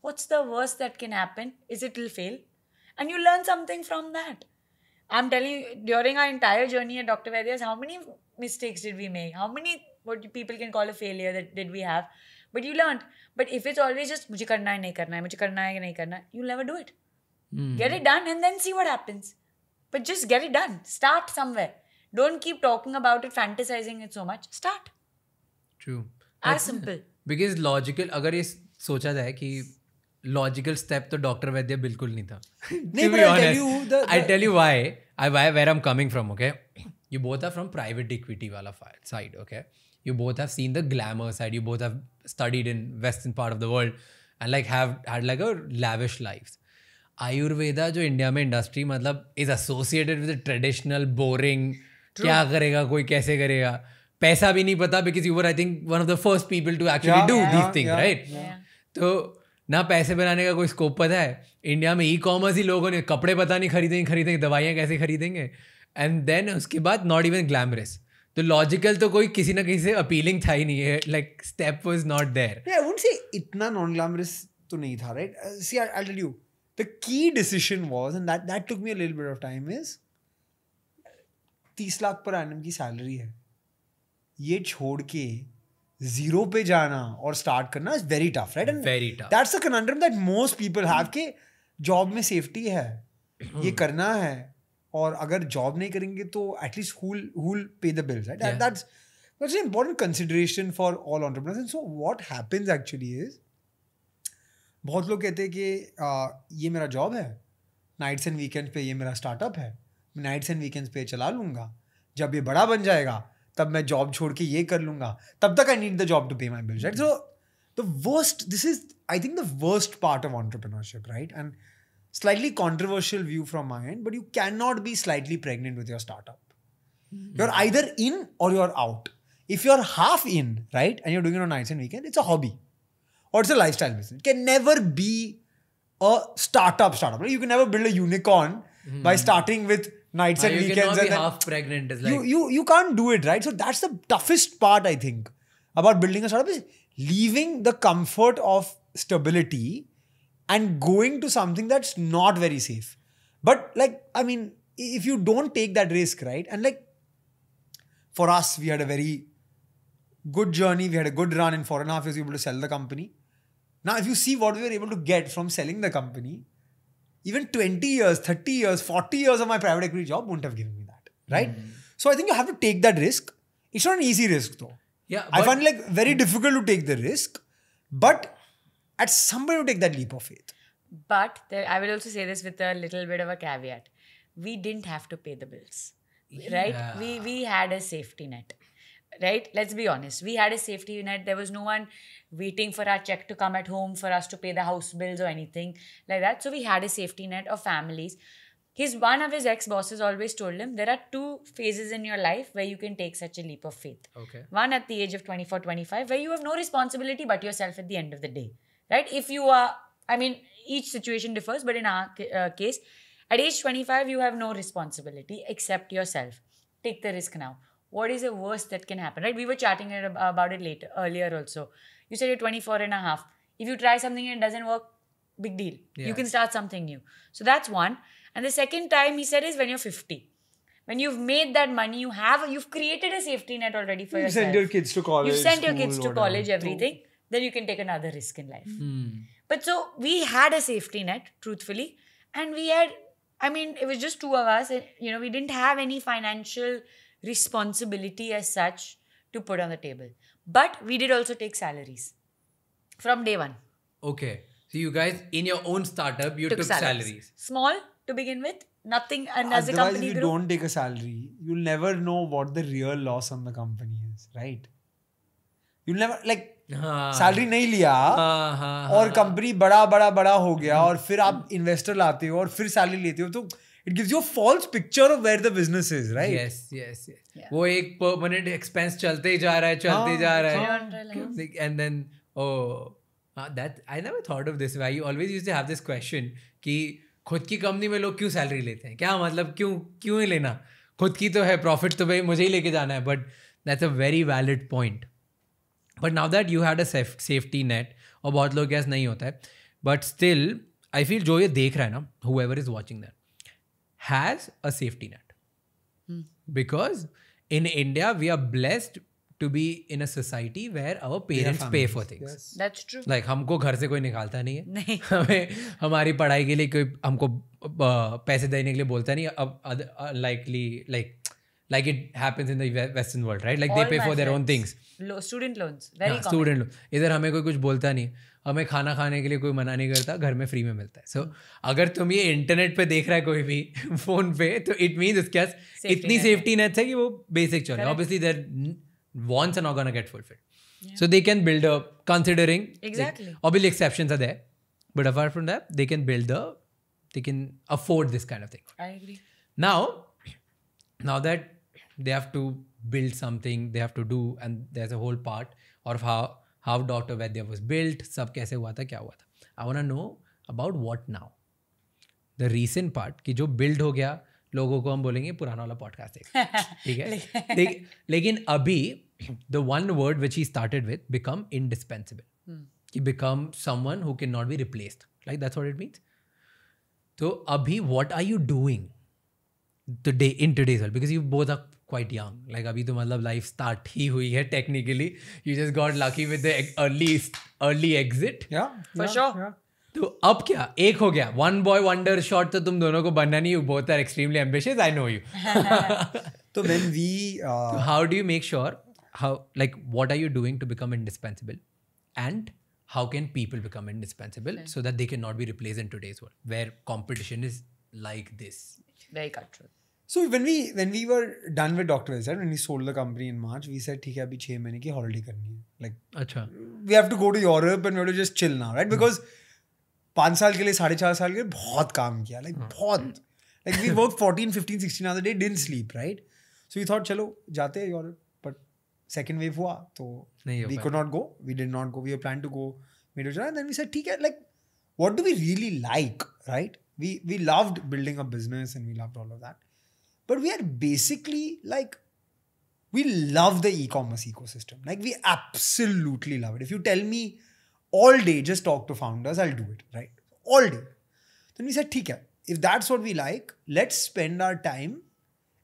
What's the worst that can happen is it'll fail. And you learn something from that. I'm telling you, during our entire journey at Dr. Vaidya's, how many mistakes did we make? How many what people can call a failure that did we have? But you learned. But if it's always just "mujhe karna hai, नहीं karna hai, mujhe karna hai नहीं करना है you'll never do it. Mm. Get it done and then see what happens. But just get it done. Start somewhere. Don't keep talking about it, fantasizing it so much. Start.
True. As simple. Because logical अगर ये सोचा जाए कि logical step तो doctor वैद्य बिल्कुल नहीं था I tell you why I why where am coming from okay you both are from private equity वाला side okay you both have seen the glamour side you both have studied in western part of the world and like have had like a lavish life Ayurveda जो India में industry मतलब is associated with traditional boring क्या करेगा कोई कैसे करेगा पैसा भी नहीं पता because you were I think one of the first people to actually do this thing right तो ना पैसे बनाने का कोई स्कोप पता है इंडिया में ई कॉमर्स ही लोगों ने कपड़े पता नहीं खरीदेंगे खरीदेंगे दवाइयाँ कैसे खरीदेंगे एंड देन उसके बाद नॉट इवन ग्लैमरस तो लॉजिकल तो कोई किसी ना किसी से अपीलिंग था ही नहीं है like step was not there I
would say इतना नॉन ग्लैमरस तो नहीं था right see I tell you the key decision was and that that took me a little bit of time is 30 lakh per annum की salary है ये छोड़ के zero पे जाना और स्टार्ट करना is very tough right and very tough that's a conundrum that most people have के जॉब में सेफ्टी है ये hmm. करना है और अगर जॉब नहीं करेंगे तो at least who'll who'll pay the bills right that's that's an important consideration for all entrepreneurs and so what happens actually is बहुत लोग कहते हैं कि आ, ये मेरा जॉब है नाइट्स एंड वीकेंड्स पे ये मेरा स्टार्टअप है नाइट्स एंड वीकेंड्स पे चला लूँगा जब ये बड़ा बन जाएगा तब मैं जॉब छोड़ के ये कर लूंगा तब तक I need the job to pay my bills so the worst this is I think the worst part of entrepreneurship right and slightly controversial view from my end but you can not be slightly pregnant with your startup you are either in or you are out if you are half in right and you're doing night and can it's a hobby or it's a life style business can never be a startup startup you can never build a unicorn by starting with nights and you weekends and then, half
pregnant is like you,
you you can't do it right so that's the toughest part i think about building a startup is leaving the comfort of stability and going to something that's not very safe but like i mean if you don't take that risk right and like for us we had a very good journey we had a good run in four and a half years we were able to sell the company now if you see what we were able to get from selling the company even 20 years, 30 years, 40 years of my private equity job wouldn't have given me that. Right? Mm. So I think you have to take that risk. It's not an easy risk though.
Yeah. I find like
very difficult to take the risk, but at somebody to take that leap of faith.
But there, I will also say this with a little bit of a caveat. We didn't have to pay the bills. Right? Yeah. We we had a safety net right let's be honest we had a safety net there was no one waiting for our check to come at home for us to pay the house bills or anything like that. So we had a safety net of families. His one of his ex bosses always told him there are two phases in your life where you can take such a leap of faith. Okay. One at the age of 24, 25, where you have no responsibility but yourself at the end of the day. Right? If you are, I mean, each situation differs, but in our uh, case, at age 25, you have no responsibility except yourself. Take the risk now. What is the worst that can happen, right? We were chatting about it later, earlier also you said you're 24 and a half. If you try something and it doesn't work, big deal. Yeah. You can start something new. So that's one. And the second time he said is when you're 50. When you've made that money, you have you've created a safety net already for you yourself. You send your
kids to college. You send your kids to college, everything.
To... Then you can take another risk in life. Hmm. But so we had a safety net, truthfully, and we had. I mean, it was just two of us. And, you know, we didn't have any financial responsibility as such to put on the table. But we did also take salaries from day one.
Okay. So you guys, in your own startup, you took, took salaries. salaries.
Small to begin with, nothing. And Otherwise, as a company, if you group, don't
take a salary, you'll never know what the real
loss on the company is, right? You'll never like
हाँ, salary नहीं लिया
हाँ, हाँ, और company बड़ा बड़ा बड़ा हो गया और फिर आप इन्वेस्टर लाते हो और फिर सैलरी लेते हो तो it gives you false picture of where the business is right yes
yes वो एक परमानेंट एक्सपेंस चलते ही जा रहा है चलते ही जा रहा है and then oh that I never thought of this I always use to have this question कि खुद की कंपनी में लोग क्यों सैलरी लेते हैं क्या मतलब क्यों क्यों ही लेना खुद की तो है प्रॉफिट तो भाई मुझे ही लेके जाना है but that's a very valid point but now that you had a safety net और बहुत लोग ऐसा नहीं होता है बट स्टिल आई फील जो ये देख रहा है ना whoever is watching that has a safety net. Mm. Because in India, we are blessed to be in a society where our parents pay for things. Yes. That's true. Like हमको घर से कोई निकालता नहीं है नहीं. हमें हमारी पढ़ाई के लिए कोई हमको paise dene ke liye bolta nahi ab likely like like it happens in the western world right like All they pay for their own things
Lo- student loans very yeah, common. student
loan इधर हमें कोई कुछ बोलता नहीं हमें खाना खाने के लिए कोई मना नहीं करता घर में फ्री में मिलता है सो so, हम्म। अगर तुम ये इंटरनेट पे देख रहा है कोई भी फोन पे तो इट मीन उसके पास इतनी सेफ्टी नेट है कि वो बेसिक चल रहा है wants get fulfilled so they can build a considering obviously exception are there but apart from that they can build the they can afford this kind of thing now now that they have to build something they have to do and there's a whole part और how how doctor Vaidya was built सब कैसे हुआ था क्या हुआ था I want know about what now the recent part कि जो बिल्ड हो गया लोगों को हम बोलेंगे पुराना वाला पॉडकास्ट
ठीक है
लेकिन, अभी the one word which he started with become indispensable कि become someone who can not be replaced like that's what it means तो अभी what are you doing today in today's world because you both are quite young like अभी तो मतलब life start ही हुई है technically you just got lucky with early early exit तो अब क्या एक हो गया वन बॉय वंडर शॉट तो तुम दोनों को बनना नहीं बहुत are extremely ambitious I know you तो when we how do you make sure how like what are you doing to become indispensable and how can people become indispensable so that they can not be replace in today's world where competition is like this very cut truth
so when we when we were done with doctor वेज when we sold the company in March we said ठीक है अभी छः महीने की holiday करनी है like अच्छा we have to go to Europe and we just chill now right because पाँच साल के लिए साढ़े चार साल के लिए बहुत काम किया लाइक hmm. बहुत like we work fourteen fifteen sixteen hours the day didn't sleep right so you thought चलो जाते हैं यूरोप बट सेकेंड वेव हुआ तो नहीं वी को not go we didn't not go we plan to go made then we said ठीक है like what do we really like right we we loved building a business and we loved all of that But we are basically like, we love the e commerce ecosystem. Like, we absolutely love it. If you tell me all day, just talk to founders, I'll do it, right? All day. Then we said, tika if that's what we like, let's spend our time.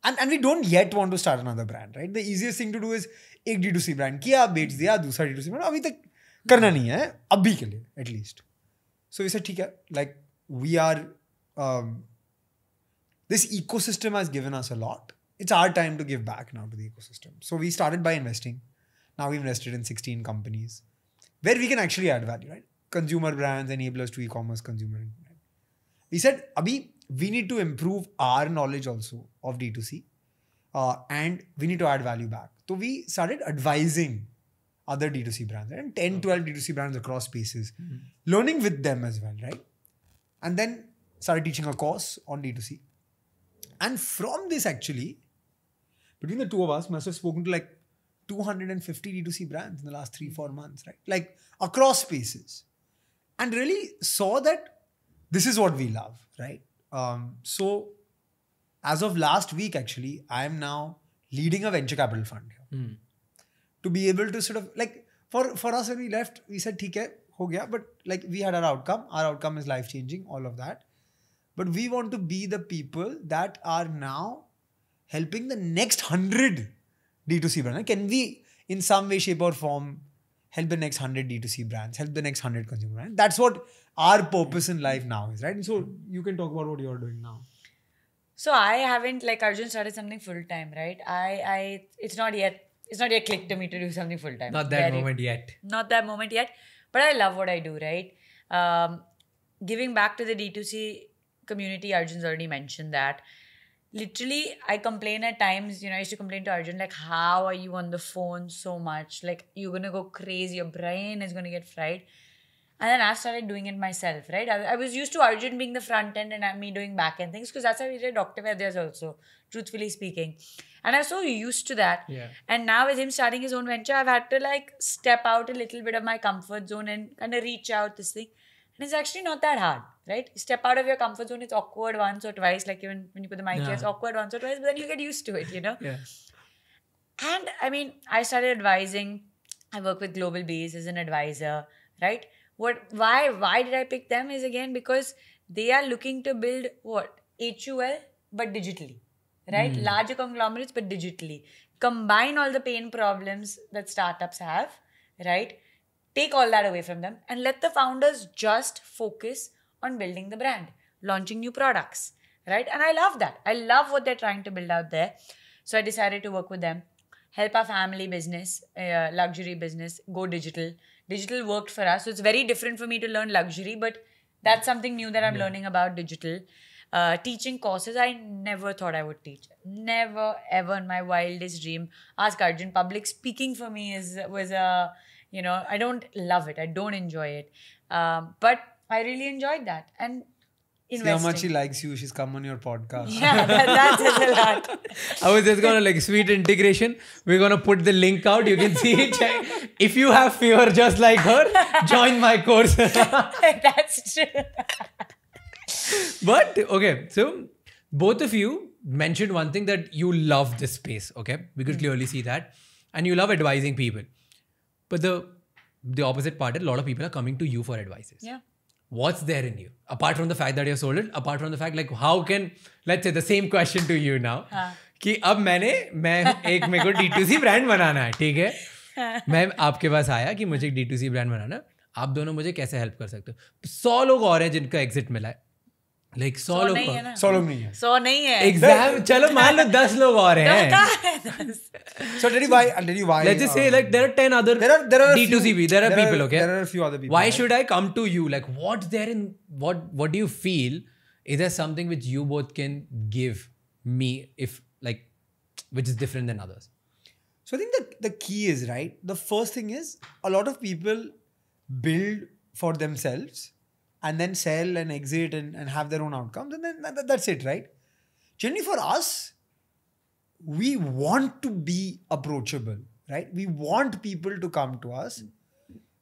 And, and we don't yet want to start another brand, right? The easiest thing to do is a D two C brand. Brand किया बेच दिया दूसरा D two C brand अभी तक करना नहीं है अभी के लिए So we said, ठीक है like we are this ecosystem has given us a lot. It's our time to give back now to the ecosystem. So we started by investing. Now we've invested in 16 companies where we can actually add value, right? Consumer brands, enablers to e-commerce, consumer. We said, Abhi, we need to improve our knowledge also of D2C uh, and we need to add value back. So we started advising other D2C brands and 10, 12 D2C brands across spaces, mm-hmm. learning with them as well, right? And then started teaching a course on D2C and from this, actually, between the two of us, must have spoken to like 250 D2C brands in the last three, four months, right? Like across spaces. And really saw that this is what we love, right? Um, so, as of last week, actually, I am now leading a venture capital fund here. Mm. To be able to sort of like, for, for us, when we left, we said, okay, ho gaya, but like we had our outcome. Our outcome is life changing, all of that but we want to be the people that are now helping the next 100 D2C brands. Can we, in some way, shape, or form, help the next 100 D2C brands, help the next 100 consumer brands? That's what our purpose in life now is, right? And so you can talk about what you're doing
now.
So I haven't, like Arjun, started something full time, right? I, I, it's not yet, it's not yet clicked to me to do something full time. Not that Very, moment yet. Not that moment yet. But I love what I do, right? Um, giving back to the D2C community, Arjun's already mentioned that. Literally, I complain at times, you know, I used to complain to Arjun, like, how are you on the phone so much? Like, you're gonna go crazy, your brain is gonna get fried. And then I started doing it myself, right? I, I was used to Arjun being the front end and me doing back end things because that's how we did Dr. Vedas also, truthfully speaking. And I was so used to that. Yeah. And now with him starting his own venture, I've had to like step out a little bit of my comfort zone and kind of reach out this thing. And it's actually not that hard, right? You step out of your comfort zone, it's awkward once or twice, like even when you put the mic yeah. here, it's awkward once or twice, but then you get used to it, you know? yeah. And I mean, I started advising. I work with Global Bees as an advisor, right? What why why did I pick them is again because they are looking to build what? HUL but digitally. Right? Mm. Larger conglomerates but digitally. Combine all the pain problems that startups have, right? Take all that away from them and let the founders just focus on building the brand, launching new products, right? And I love that. I love what they're trying to build out there. So I decided to work with them, help our family business, uh, luxury business, go digital. Digital worked for us. So it's very different for me to learn luxury, but that's something new that I'm yeah. learning about digital. Uh, teaching courses I never thought I would teach. Never ever in my wildest dream. Ask Arjun. Public speaking for me is was a you know i don't love it i don't enjoy it um, but i really enjoyed that and Investing. See how much she
likes you. She's come
on your podcast. Yeah, that,
that is a lot.
I was just gonna like sweet integration. We're gonna put the link out. You can see it. If you have fear just like her, join my course.
That's true.
but okay, so both of you mentioned one thing that you love this space. Okay, we could hmm. clearly see that, and you love advising people. But the the opposite part is a lot of people are coming to you for advices. Yeah. What's there in you? Apart from the fact that you're sold it, apart from the fact like how can let's say the same question to you now. हाँ. कि अब मैंने मैं एक मेरे को D two C brand बनाना है ठीक
है
मैं आपके पास आया कि मुझे डी टू सी ब्रांड बनाना आप दोनों मुझे कैसे हेल्प कर सकते हो सौ लोग और हैं जिनका एग्जिट मिला है Like सौ लोग सौ लोग नहीं है
सौ नहीं है so
did you
uh,
why let's just say uh, like
there are 10 other there are there are d 2 C V. there are people okay
there are a few
why should i come to you like what's there in what what do you feel is there something which you both can give me if like which is different than others so i think the the key is right the first thing is a lot of people build
for themselves and then sell and exit and, and have their own outcomes. And then that, that's it, right? Generally, for us, we want to be approachable, right? We want people to come to us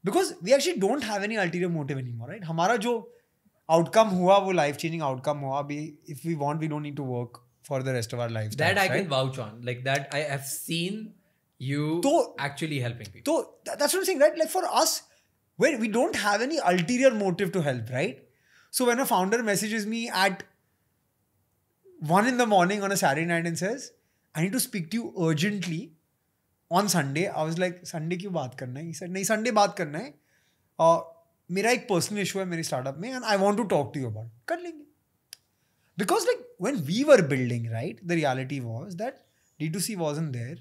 because we actually don't have any ulterior motive anymore, right? Hamara jo outcome hua, wo life changing outcome hua. Bhi, if we want, we don't need to work for the rest of our lives. That I right? can
vouch on. Like that, I have seen you so, actually helping people.
So that's what I'm saying, right? Like for us, where we don't have any ulterior motive to help, right? So when a founder messages me at one in the morning on a Saturday night and says, I need to speak to you urgently on Sunday, I was like, Sunday क्यों बात करना है? He said, "No, Sunday बात करना है. Uh, मेरा एक personal issue है मेरे स्टार्टअप में and I want to talk to you about कर Because like when we were building, right, the reality was that D2C wasn't there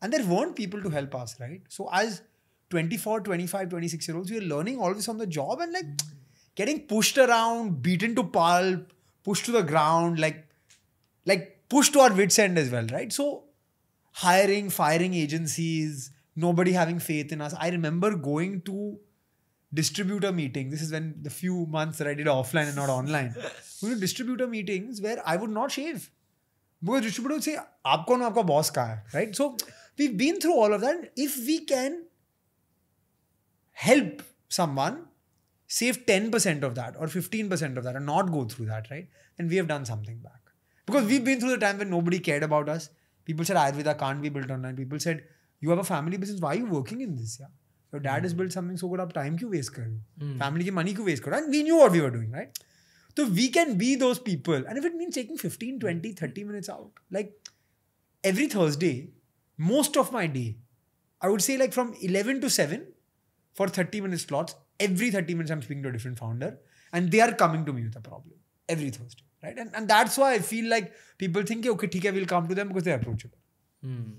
and there weren't people to help us, right? So as 24, 25, 26 year olds, we are learning all this on the job and like getting pushed around, beaten to pulp, pushed to the ground, like like pushed to our wits end as well, right? So hiring, firing agencies, nobody having faith in us. I remember going to distributor meetings. This is when the few months that I did offline and not online. We to distributor meetings where I would not shave. Because distributor would say, Aap kaun, aapka boss ka hai? right? So we've been through all of that. If we can help someone save 10% of that or 15% of that and not go through that, right? And we have done something back. Because we've been through the time when nobody cared about us. People said Ayurveda can't be built online. People said, You have a family business, why are you working in this? Yeah. Your dad mm. has hmm. built something so good up time you waste kar mm. Family ki money you waste kar And we knew what we were doing, right? So we can be those people. And if it means taking 15, 20, 30 minutes out, like every Thursday, most of my day, I would say like from 11 to 7, for 30 minute slots. Every 30 minutes, I'm speaking to a different founder, and they are coming to me with a problem every Thursday, right? And, and that's why I feel like people think, okay, okay, we'll come to them because they're approachable.
Hmm.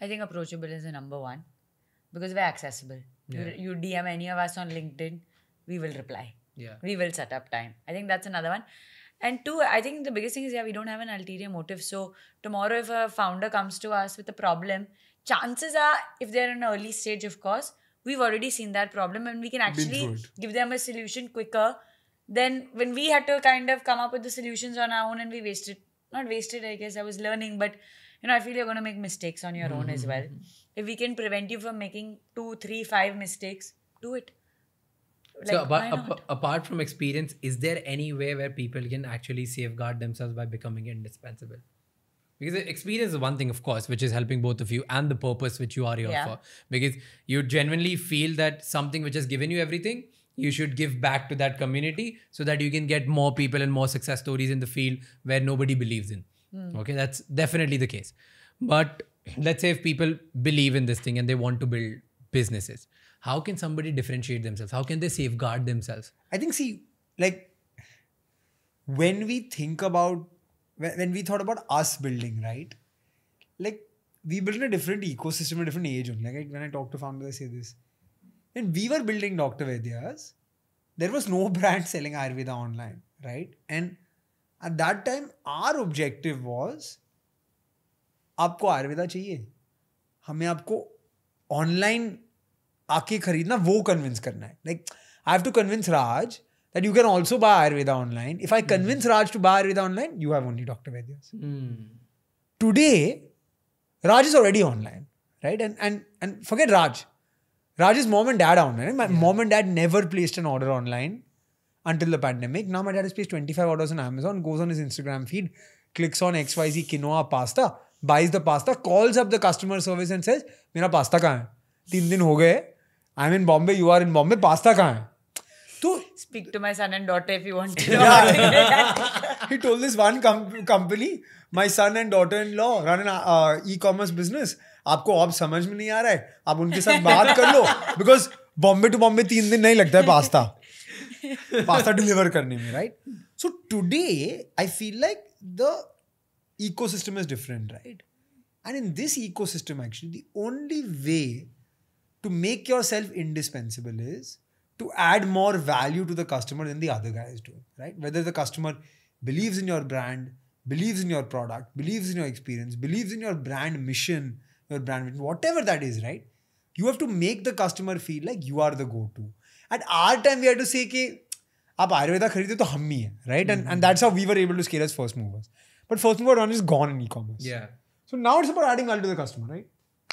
I think approachable is the number one because we're accessible. Yeah. You, you DM any of us on LinkedIn, we will reply. Yeah. We will set up time. I think that's another one. And two, I think the biggest thing is yeah, we don't have an ulterior motive. So tomorrow, if a founder comes to us with a problem, chances are, if they're in an early stage, of course, we've already seen that problem and we can actually give them a solution quicker than when we had to kind of come up with the solutions on our own and we wasted not wasted i guess i was learning but you know i feel you're going to make mistakes on your mm. own as well mm-hmm. if we can prevent you from making two three five mistakes do it like, so
apart from experience is there any way where people can actually safeguard themselves by becoming indispensable because experience is one thing of course which is helping both of you and the purpose which you are here yeah. for because you genuinely feel that something which has given you everything you should give back to that community so that you can get more people and more success stories in the field where nobody believes in mm. okay that's definitely the case but let's say if people believe in this thing and they want to build businesses how can somebody differentiate themselves how can they safeguard themselves i think see like when we
think about when, when we thought about us building, right? Like we built in a different ecosystem, a different age only. Like when I talk to founders, I say this. When we were building Dr. Vedyas, there was no brand selling Ayurveda online, right? And at that time, our objective was आपको आयुर्वेदा चाहिए हमें आपको online आके खरीदना वो convince करना है like I have to convince Raj that you can also buy Ayurveda online. If I convince mm. Raj to buy Ayurveda online, you have only Dr. Vedyas. Mm. Today, Raj is already online, right? And and and forget Raj. Raj's mom and dad are online. My yeah. mom and dad never placed an order online until the pandemic. Now my dad has placed 25 orders on Amazon, goes on his Instagram feed, clicks on XYZ quinoa pasta, buys the pasta, calls up the customer service and says, Mera pasta kahan hai? Teen din ho gaye. I'm in Bombay, you are in Bombay, pasta kahan hai?
speak to my son and daughter if you want to.
Yeah.
he told this one com- company, my son and daughter-in-law run an uh, e-commerce business. आपको अब समझ में नहीं आ रहा है आप उनके साथ बात कर लो बिकॉज बॉम्बे टू बॉम्बे तीन दिन नहीं लगता है पास्ता पास्ता डिलीवर करने में right so today I feel like the ecosystem is different right and in this ecosystem actually the only way to make yourself indispensable is to add more value to the customer than the other guy is doing, right? Whether the customer believes in your brand, believes in your product, believes in your experience, believes in your brand mission, your brand mission, whatever that is, right? You have to make the customer feel like you are the go-to. At our time, we had to say, okay, आप आयुर्वेदा खरीदे तो right? And, हैं right and mm-hmm. that's how we were able to scale as first movers. But first mover run is gone in e-commerce. Yeah. So now it's about adding value to the customer, right?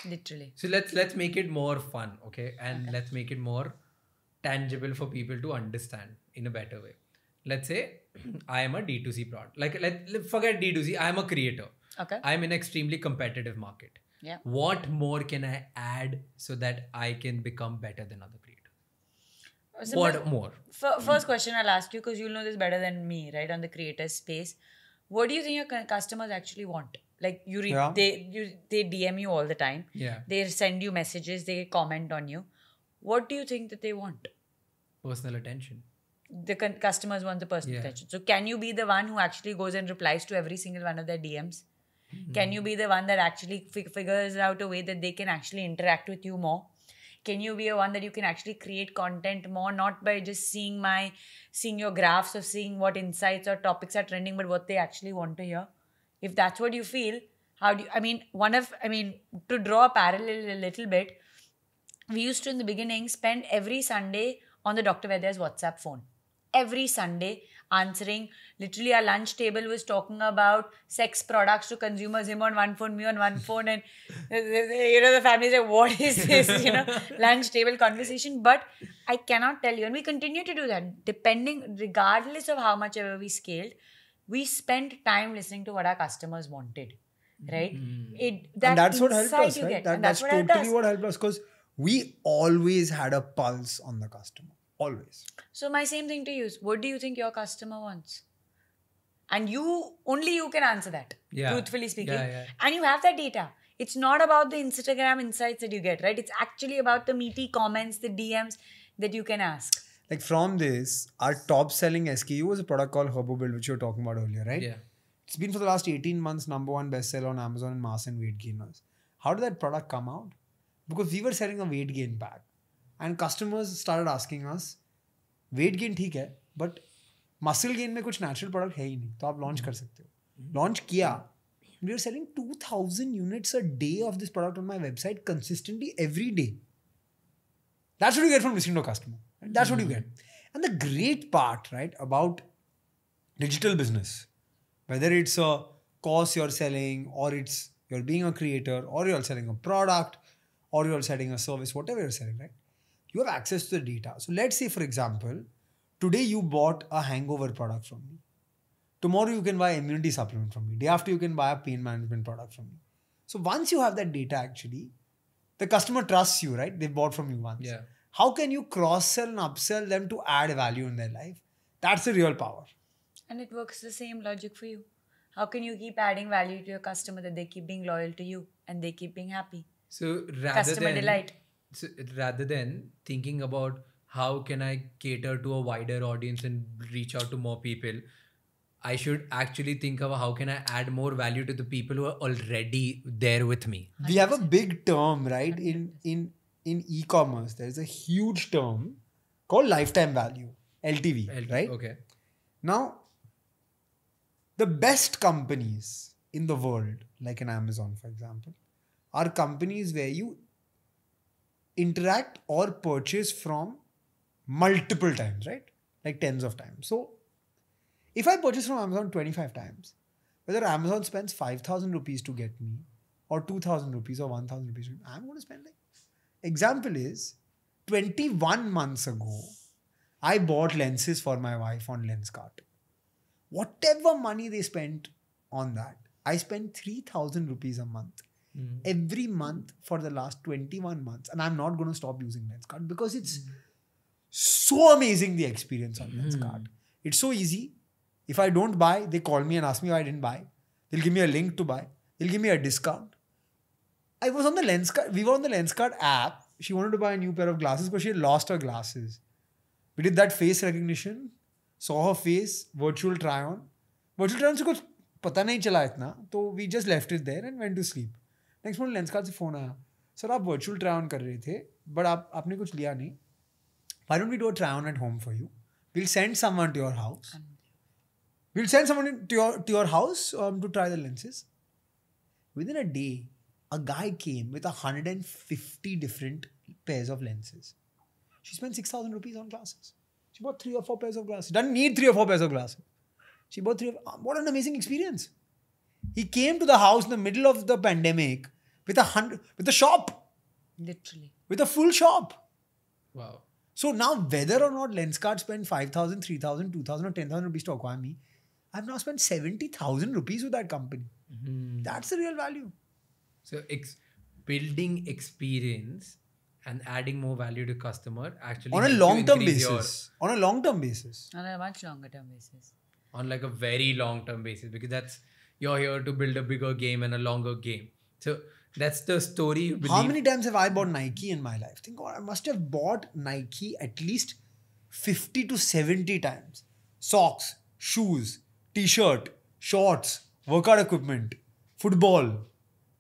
literally
so let's let's make it more fun okay and okay. let's make it more tangible for people to understand in a better way. Let's say I am a D2C product. Like let, let forget D2C, I am a creator. Okay. I'm in an extremely competitive market. Yeah. What more can I add so that I can become better than other creators? Uh, so what more?
first question I'll ask you because you'll know this better than me, right? On the creator space, what do you think your customers actually want? Like you, yeah. they you, they DM you all the time. Yeah. They send you messages. They comment on you what do you think that they want?
Personal attention.
The con- customers want the personal yeah. attention. So can you be the one who actually goes and replies to every single one of their DMs? Mm. Mm-hmm. Can you be the one that actually figures out a way that they can actually interact with you more? Can you be a one that you can actually create content more, not by just seeing my, seeing your graphs or seeing what insights or topics are trending, but what they actually want to hear? If that's what you feel, how do you, I mean, one of, I mean, to draw a parallel a little bit, we used to in the beginning spend every Sunday on the Dr. Vedya's WhatsApp phone. Every Sunday answering. Literally, our lunch table was talking about sex products to consumers, him on one phone, me on one phone. And, you know, the family like, what is this? You know, lunch table conversation. But I cannot tell you. And we continue to do that. Depending, regardless of how much ever we scaled, we spent time listening to what our customers wanted. Right? Mm-hmm. It, that and that's what helped us, right? That, that's, that's what totally what helped
us because we always had a pulse on the customer always
so my same thing to you is what do you think your customer wants and you only you can answer that yeah. truthfully speaking yeah, yeah. and you have that data it's not about the instagram insights that you get right it's actually about the meaty comments the dms that you can ask
like from this our top selling sku was a product called Build, which you were talking about earlier right yeah it's been for the last 18 months number one bestseller on amazon and mass and weight gainers how did that product come out because we were selling a weight gain pack, and customers started asking us weight gain ठीक है but muscle gain में कुछ natural product है you नहीं तो launch mm-hmm. कर सकते हो launch किया we were selling 2000 units a day of this product on my website consistently every day that's what you get from listening to a customer that's what you get mm-hmm. and the great part right about digital business whether it's a course you're selling or it's you're being a creator or you're selling a product or you are selling a service, whatever you're selling, right? You have access to the data. So let's say, for example, today you bought a hangover product from me. Tomorrow you can buy immunity supplement from me. Day after you can buy a pain management product from me. So once you have that data, actually, the customer trusts you, right? They bought from you once. Yeah. How can you cross sell and upsell them to add value in their life? That's the real power.
And it works the same logic for you. How can you keep adding value to your customer that they keep being loyal to you and they keep being happy?
So rather customer than, delight. So rather than thinking about how can I cater to a wider audience and reach out to more people, I should actually think about how can I add more value to the people who are already there with me. We have a big term,
right? In in in e-commerce, there's a huge term called lifetime value, LTV, LTV right? Okay. Now, the best companies in the world, like an Amazon, for example, are companies where you interact or purchase from multiple times, right? Like tens of times. So if I purchase from Amazon 25 times, whether Amazon spends 5,000 rupees to get me or 2,000 rupees or 1,000 rupees, I'm going to spend like. Example is 21 months ago, I bought lenses for my wife on Lenskart. Whatever money they spent on that, I spent 3,000 rupees a month mm. every month for the last 21 months. And I'm not going to stop using Lenskart because it's mm. so amazing the experience on Lenskart. Mm. It's so easy. If I don't buy, they call me and ask me why I didn't buy. They'll give me a link to buy, they'll give me a discount. I was on the Lenskart, we were on the Lenskart app. She wanted to buy a new pair of glasses because she had lost her glasses. We did that face recognition, saw her face, virtual try on. virtual try कुछ पता नहीं चला इतना तो there and went to sleep next morning Lenskart से phone आया sir आप virtual try on कर रहे थे बट आप आपने कुछ लिया नहीं why don't we do try on at home for you will send some to your house will send some to your house to try the lenses within a day a guy came with a hundred and fifty different pairs of lenses she spend six thousand rupees on glasses She bought three or four pairs of glasses. Doesn't need three or four pairs of glasses. She bought three. Of, what an amazing experience! He came to the house in the middle of the pandemic with a hundred with a shop. Literally. With a full shop. Wow. So now whether or not Lenskart spent 5,000, 3,000, 2,000 or 10,000 rupees to acquire me, I've now spent 70,000 rupees with that company.
Mm.
That's the real value. So ex- building experience and adding more value to customer actually on a long term basis. Your, on a long term basis.
On a much longer term basis.
On like a very long term basis because that's you're here to build a bigger game and a longer game. So that's the story. How many
times have I bought Nike in my life? Think, God, I must have bought Nike at least 50 to 70 times. Socks, shoes, t shirt, shorts, workout equipment, football,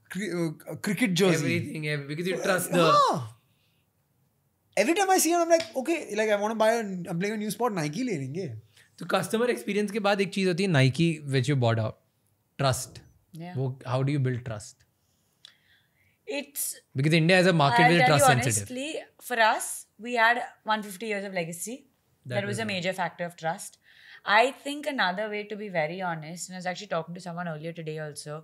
cr- uh, uh, cricket jersey.
Everything, every, because you uh, trust the.
Ah. Every time I see it, I'm like, okay, like I want to buy, a, I'm
playing a new sport, Nike ले लेंगे. तो customer experience के बाद एक चीज़ होती है Nike, which you bought out trust yeah. how do you build trust it's because india as a market I'll is trust you honestly,
sensitive for us we had 150 years of legacy that, was a major factor of trust i think another way to be very honest and i was actually talking to someone earlier today also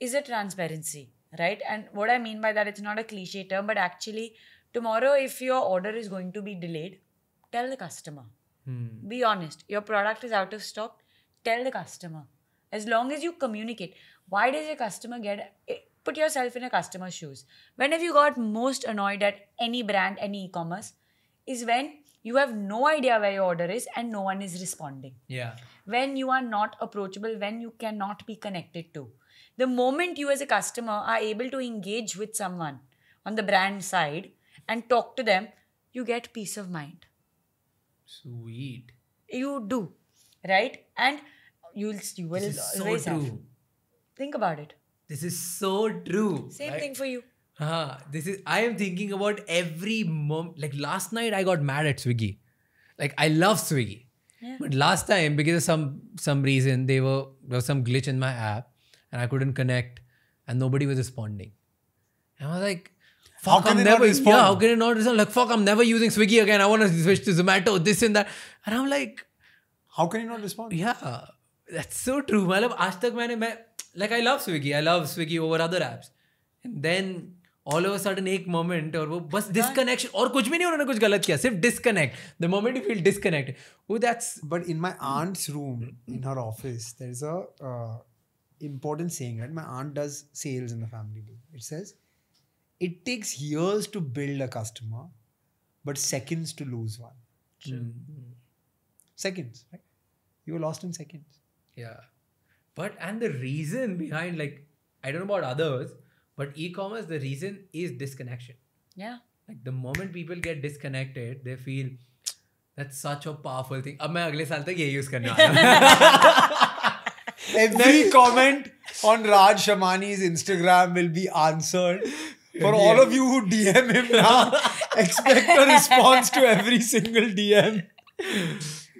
is a transparency right and what i mean by that it's not a cliche term but actually tomorrow if your order is going to be delayed tell the customer hmm. be honest your product is out of stock tell the customer as long as you communicate why does a customer get eh, put yourself in a customer's shoes when have you got most annoyed at any brand any e-commerce is when you have no idea where your order is and no one is responding yeah when you are not approachable when you cannot be connected to the moment you as a customer are able to engage with someone on the brand side and talk to them you get peace of mind
sweet
you do right and you'll you will so always true. have. Think about it.
This is so true. Same right? thing for you. Uh, this is I am thinking about every moment. Like last night, I got mad at Swiggy. Like I love Swiggy, yeah. but last time because of some some reason they were there was some glitch in my app and I couldn't connect and nobody was responding. And I was like,
"Fuck, I'm never respond? yeah, how can
it not respond? Like fuck, I'm never using Swiggy again. I want to switch to Zomato, this and that." And I'm like, "How can you not respond?" Yeah, that's so true मतलब आज तक मैंने मैं like I love Swiggy I love Swiggy over other apps then all over sudden एक moment और वो बस disconnection और कुछ भी नहीं उन्होंने कुछ गलत किया सिर्फ disconnect the moment you feel disconnect वो that's but in
my aunt's room in her office there is a important saying right my aunt does sales in the family group it says it takes years to build a customer but seconds to lose one mm. seconds right you
Yeah. But and the reason behind like I don't know about others, but e-commerce the reason is disconnection. Yeah. Like the moment people get disconnected, they feel that's such a powerful thing. अब मैं अगले साल तक ये use करने
Every comment on Raj Shamani's Instagram will be answered. For DM. all of you who DM him now, expect a response to every single DM.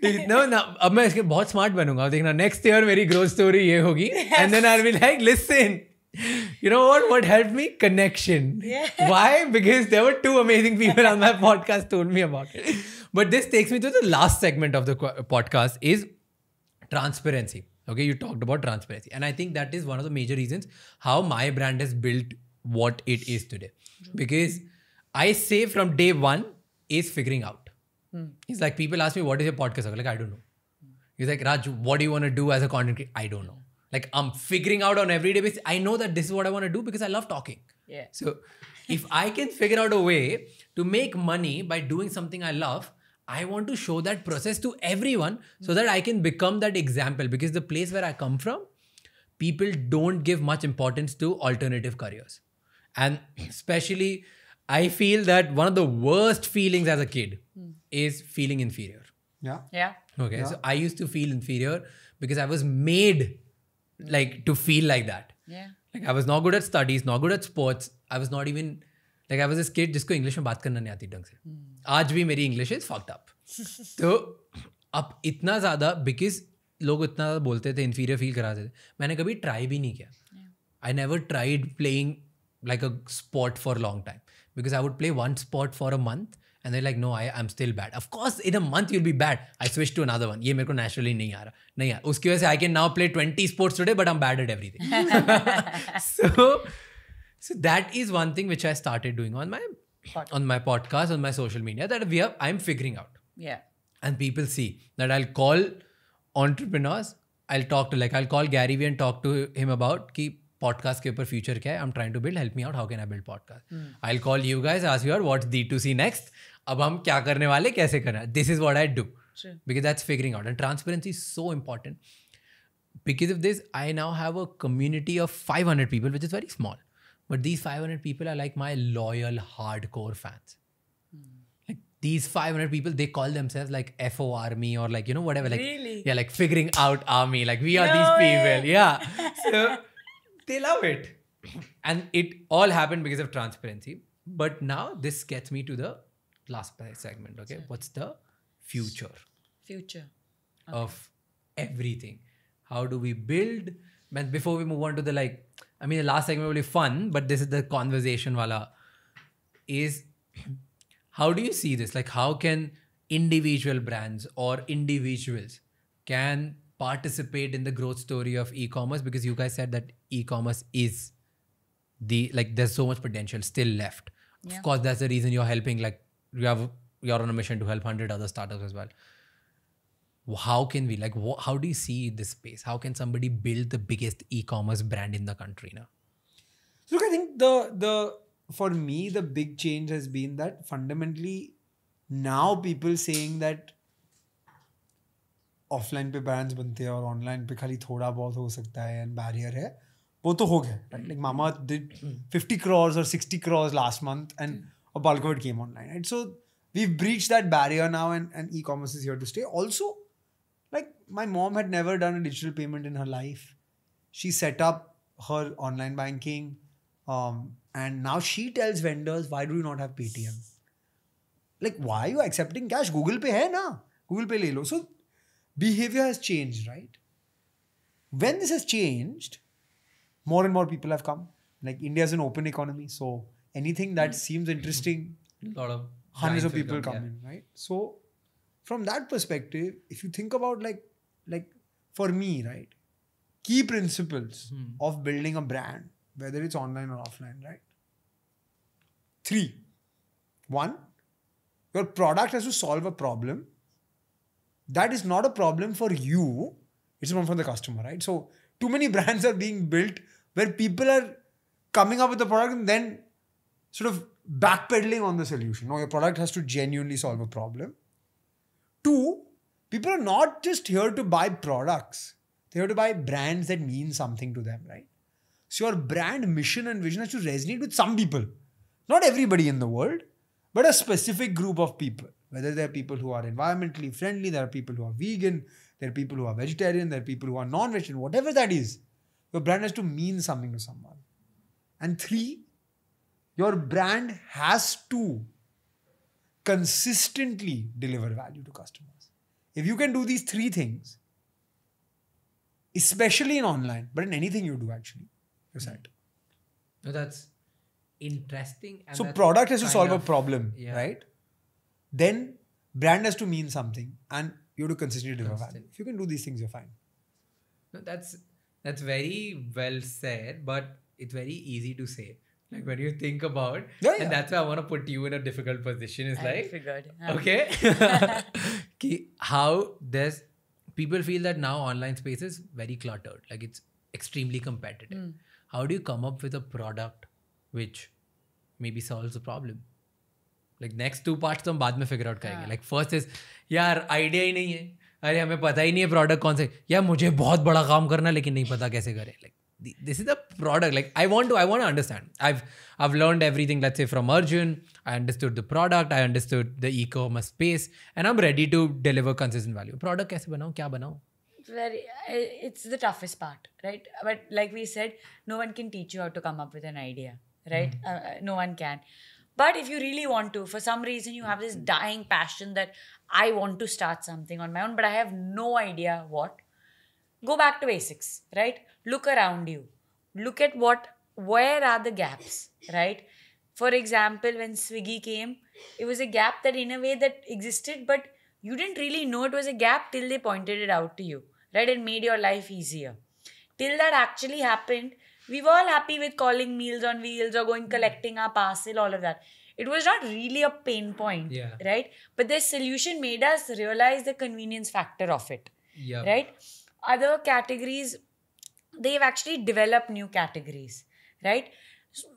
No ना अब मैं इसके बहुत स्मार्ट बनूंगा देखना नेक्स्ट ईयर मेरी ग्रोथ स्टोरी ये And then I'll be like listen You know what? What helped me? Connection. Why? Because there were two amazing people on my podcast told me about it. But this takes me to the last segment of the podcast is transparency. Okay, you talked about transparency, and I think that is one of the major reasons how my brand has built what it is today. Because I say from day one is figuring out Hmm. He's like, people ask me, what is your podcast? I'm like, I don't know. He's like, Raj, what do you want to do as a content creator? I don't know. Like, I'm figuring out on everyday basis. I know that this is what I want to do because I love talking. Yeah. So if I can figure out a way to make money by doing something I love, I want to show that process to everyone so that I can become that example because the place where I come from, people don't give much importance to alternative careers. And especially, I feel that one of the worst feelings as a kid hmm is feeling inferior. Yeah. Yeah. Okay. So I used to feel inferior because I was made like to feel like that. Yeah. Like I was not good at studies, not good at sports. I was not even like I was a kid just English mein baat karna nahi aati Aaj bhi meri English is fucked up. So up itna zyada because log itna ज़्यादा बोलते थे inferior feel कराते थे मैंने कभी try भी नहीं किया I never tried playing like a sport for long time because I would play one sport for a and they like no I I am still bad of course in a month you'll be bad I switch to another one ये मेरे को naturally नहीं आ रहा नहीं आ उसकी वजह से I can now play twenty sports today but I am bad at everything so that is one thing which i started doing on my
podcast. on
my podcast on my social media that we are i'm figuring out yeah and people see that i'll call entrepreneurs i'll talk to like i'll call gary vee and talk to him about ki podcast ke upar future kya hai i'm trying to build help me out how can i build podcast hmm. i'll call you guys ask you out what's d2c next अब हम क्या करने वाले कैसे करना this is what I do because that's figuring out and transparency is so important because of this, I now have a community of 500 people, which is very small. But these 500 people are like my loyal, hardcore fans. Hmm. Like these 500 people, they call themselves like FO Army or like, you know, whatever. Like, really? Yeah, like figuring out Army. Like, we are no these people. Yeah. So they love it. And it all happened because of transparency. But now this gets me to the last segment okay Sorry. what's the future future okay. of everything how do we build and before we move on to the like i mean the last segment will be fun but this is the conversation wala is how do you see this like how can individual brands or individuals can participate in the growth story of e-commerce because you guys said that e-commerce is the like there's so much potential still left yeah. of course that's the reason you're helping like you have you're on a mission to help 100 other startups as well how can we like wh- how do you see this space how can somebody build the biggest e-commerce brand in the country now
look i think the the for me the big change has been that fundamentally now people saying that offline पे brands बनते हैं और online पे खाली थोड़ा बहुत हो सकता है एंड बैरियर है वो तो हो गया like mama did fifty crores और sixty crores last month and a bulk of it came online. Right? So we've breached that barrier now and, and e-commerce is here to stay. Also, like my mom had never done a digital payment in her life. She set up her online banking. Um, and now she tells vendors, why do you not have PTM? Like, why are you accepting cash? Google Pay hai na. Google Pay lelo." So behavior has changed, right? When this has changed, more and more people have come. Like India is an open economy, so anything that seems interesting, a lot of hundreds of people come, come in, right? So from that perspective, if you think about like like for me, right, key principles hmm. of building a brand, whether it's online or offline, right? Three. One, your product has to solve a problem. That is not a problem for you, it's one for the customer, right? So too many brands are being built where people are coming up with the product and then sort of backpedaling on the solution. No, your product has to genuinely solve a problem. Two, people are not just here to buy products, they're here to buy brands that mean something to them, right? So your brand mission and vision has to resonate with some people. Not everybody in the world, but a specific group of people. Whether they're people who are environmentally friendly, there are people who are vegan, there are people who are vegetarian, there are people who are non vegetarian, whatever that is. Your brand has to mean something to someone. And three, your brand has to consistently deliver value to customers. If you can do these three things, especially in online, but in anything you do actually, you're set. Mm.
No, that's interesting. so product has to solve of, a problem,
yeah. right? Then brand has to mean something, and you have to consistently deliver value. If you can do these things, you're fine. No, that's
that's very well said, but it's very easy to say like when you think about yeah, yeah. and that's why i want to put you in a difficult position is like figured. Um, okay how does people feel that now online space is very cluttered like it's extremely competitive mm. how do you come up with a product which maybe solves the problem like next two parts तो हम figure out. Figure Like, first is, first idea यार idea ही नहीं है अरे हमें पता ही नहीं है प्रोडक्ट कौन सा यार मुझे बहुत बड़ा काम करना लेकिन नहीं पता कैसे करें like this is the product like i want to i want to understand i've i've learned everything let's say from arjun i understood the product i understood the e-commerce space and i'm ready to deliver consistent value product kaise banao kya banao
very it's the toughest part right but like we said no one can teach you how to come up with an idea right mm. uh, no one can but if you really want to for some reason you have this dying passion that i want to start something on my own but i have no idea what go back to basics right look around you look at what where are the gaps right for example when swiggy came it was a gap that in a way that existed but you didn't really know it was a gap till they pointed it out to you right and made your life easier till that actually happened we were all happy with calling meals on wheels or going collecting our parcel all of that it was not really a pain point yeah. right but this solution made us realize the convenience factor of it yep. right other categories they've actually developed new categories, right? So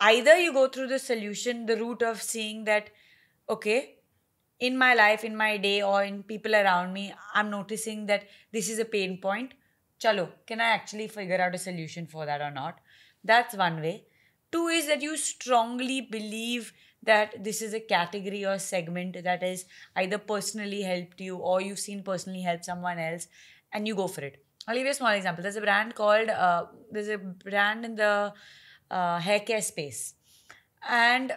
either you go through the solution, the route of seeing that, okay, in my life, in my day, or in people around me, I'm noticing that this is a pain point. Chalo, can I actually figure out a solution for that or not? That's one way. Two is that you strongly believe that this is a category or segment that is either personally helped you or you've seen personally help someone else and you go for it. I'll give you a small example. There's a brand called, uh, there's a brand in the uh, hair care space. And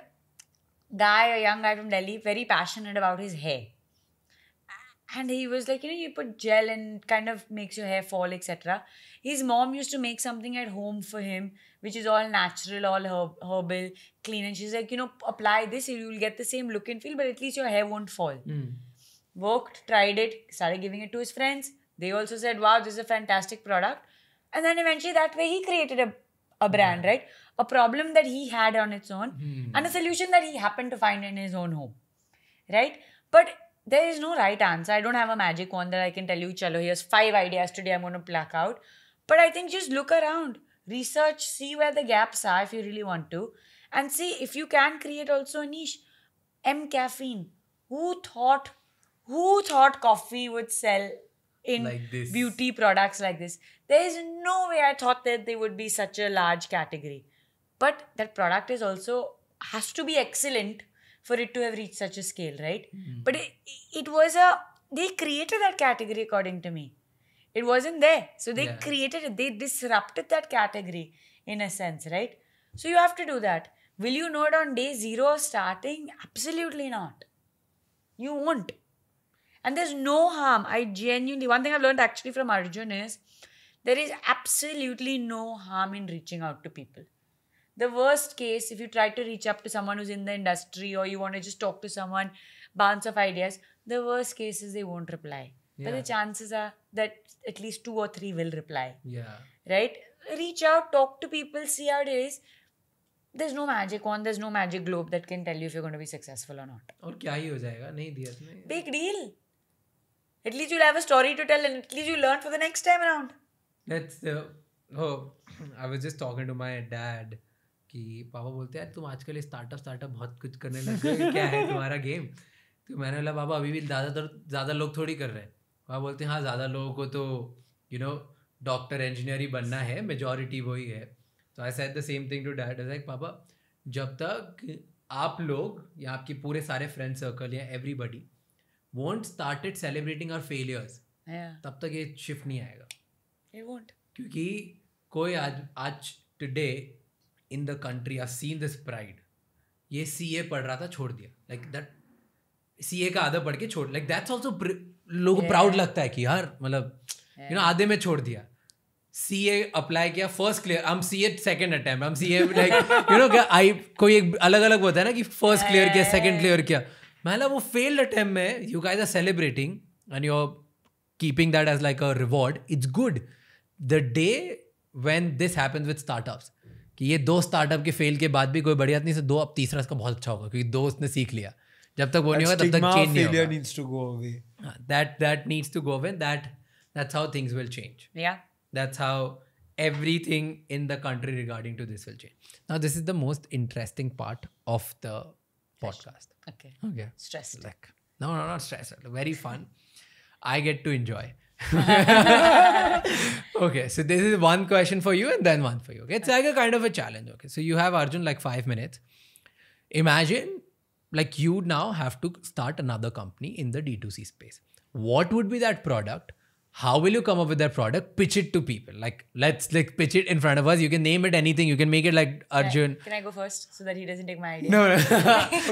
guy, a young guy from Delhi, very passionate about his hair. And he was like, you know, you put gel and kind of makes your hair fall, etc. His mom used to make something at home for him, which is all natural, all herb, herbal, clean. And she's like, you know, apply this, you'll get the same look and feel, but at least your hair won't fall. Mm. Worked, tried it, started giving it to his friends they also said, wow, this is a fantastic product. And then eventually that way he created a, a brand, right? A problem that he had on its own mm. and a solution that he happened to find in his own home, right? But there is no right answer. I don't have a magic wand that I can tell you, chalo, here's five ideas today I'm going to pluck out. But I think just look around, research, see where the gaps are if you really want to, and see if you can create also a niche. M caffeine. Who thought, who thought coffee would sell in like beauty products like this. There is no way I thought that they would be such a large category. But that product is also has to be excellent for it to have reached such a scale, right? Mm. But it, it was a they created that category according to me. It wasn't there. So they yeah. created it, they disrupted that category in a sense, right? So you have to do that. Will you know it on day zero starting? Absolutely not. You won't. And there's no harm. I genuinely, one thing I've learned actually from Arjun is there is absolutely no harm in reaching out to people. The worst case, if you try to reach up to someone who's in the industry or you want to just talk to someone, bounce of ideas, the worst case is they won't reply. Yeah. But the chances are that at least two or three will reply. Yeah. Right? Reach out, talk to people, see how it is. there's no magic wand there's no magic globe that can tell you if you're going to be successful or not aur kya hi ho
jayega nahi diya
big deal At least you'll have a story to tell and at least you learn for the next time around.
That's the uh, oh, I was just talking to my dad कि पापा बोलते हैं तुम आजकल startup startup बहुत कुछ करने लग गए क्या है तुम्हारा गेम तो मैंने बोला पापा अभी भी ज़्यादातर ज़्यादा लोग थोड़ी कर रहे हैं पापा बोलते हैं हाँ ज़्यादा लोगों को तो यू नो डॉक्टर इंजीनियर ही बनना है मेजॉरिटी वही है तो I said the same thing to dad like पापा जब तक आप लोग या आपके पूरे सारे फ्रेंड सर्कल या everybody it celebrating our failures yeah tab tak ye shift nahi aayega It won't. kyunki koi aaj aaj today in the country has seen this pride ye ca ए raha tha chhod diya like that ca ka aadha का ke chhod like that's also that's also लोगों को proud लगता है कि यार मतलब you know आधे में छोड़ दिया सी ए अप्लाई किया फर्स्ट क्लियर हम सी ए सेकेंड अटैम्प्ट हम C A like you know I कोई एक अलग अलग होता है ना कि फर्स्ट क्लियर किया सेकेंड क्लियर किया Mahla, वो failed attempt में you guys are celebrating and you're keeping that as like a reward. It's good. The day when this happens with startups, कि ये दो स्टार्टअप के फेल के बाद भी कोई बड़ी बात नहीं से दो अब तीसरा इसका बहुत अच्छा होगा क्योंकि दो उसने सीख needs to go away. That that needs to go away. That that's how things will change. Yeah. That's how everything in the country regarding to this will change. Now this is the most interesting part of the podcast. Okay. Okay. Stressed. Like no, no, not stressed. Very fun. I get to enjoy. okay, so this is one question for you and then one for you. Okay, it's like a kind of a challenge. Okay, so you have Arjun like five minutes. Imagine like you now have to start another company in the D2C space. What would be that product? how will you come up with that product pitch it to people like let's like pitch it in front of us you can name it anything you can make it like arjun
can i, can I go first so that he doesn't take my idea no no no,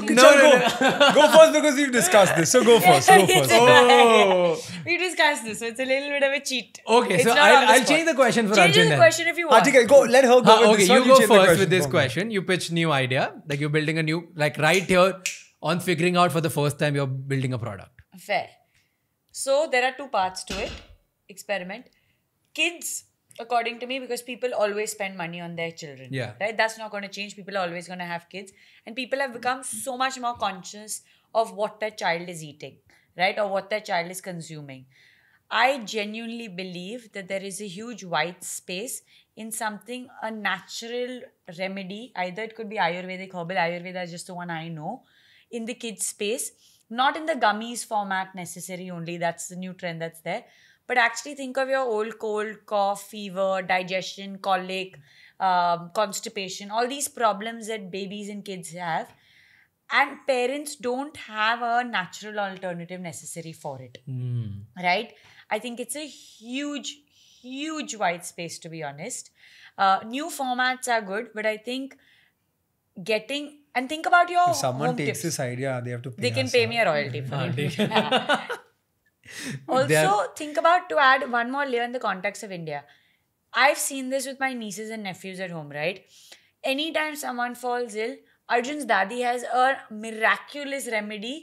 no, go. no, go. first
because we've discussed this so go first go first oh.
we discussed this so it's a little bit of a cheat
okay it's so I'll, I'll change the question for change arjun the question then. if you ah, want ah, go let her go ah, okay you, you go first with this question you pitch new idea like you're building a new like right here on figuring out for the first time you're building a product
fair so there are two parts to it experiment. Kids, according to me, because people always spend money on their children. Yeah. Right? That's not going to change. People are always going to have kids. And people have become so much more conscious of what their child is eating, right? Or what their child is consuming. I genuinely believe that there is a huge white space in something, a natural remedy. Either it could be Ayurvedic, herbal Ayurveda is just the one I know, in the kids' space. Not in the gummies format necessarily only, that's the new trend that's there but actually think of your old cold, cough, fever, digestion, colic, um, constipation, all these problems that babies and kids have. And parents don't have a natural alternative necessary for it. Mm. Right? I think it's a huge, huge white space, to be honest. Uh, new formats are good, but I think getting and think about your if someone takes tips. this
idea they have to they
can us, pay me a royalty for it also think about to add one more layer in the context of india i've seen this with my nieces and nephews at home right anytime someone falls ill arjun's daddy has a miraculous remedy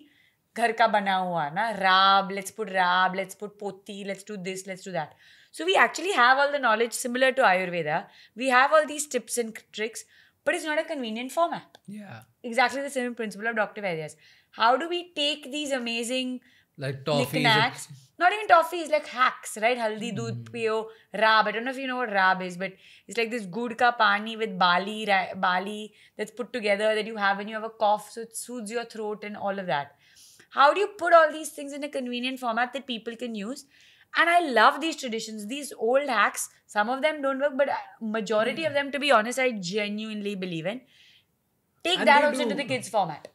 घर का बना हुआ ना राब let's राब let's let पोती do this, let's do that. So we actually have all the knowledge similar to Ayurveda. We have all these tips and tricks, but it's not a convenient format. Yeah. Exactly the same principle of Dr. Vaidyas. How do we take these amazing
like toffee.
Knickknacks. Not even toffee. is like hacks, right? Haldi, mm. doodh, piyo, rab. I don't know if you know what rab is, but it's like this gud ka pani with bali, bali that's put together that you have when you have a cough. So it soothes your throat and all of that. How do you put all these things in a convenient format that people can use? and i love these traditions these old hacks some of them don't work but uh, majority mm. of hmm. them to be honest i genuinely believe in take and that also do. to the kids format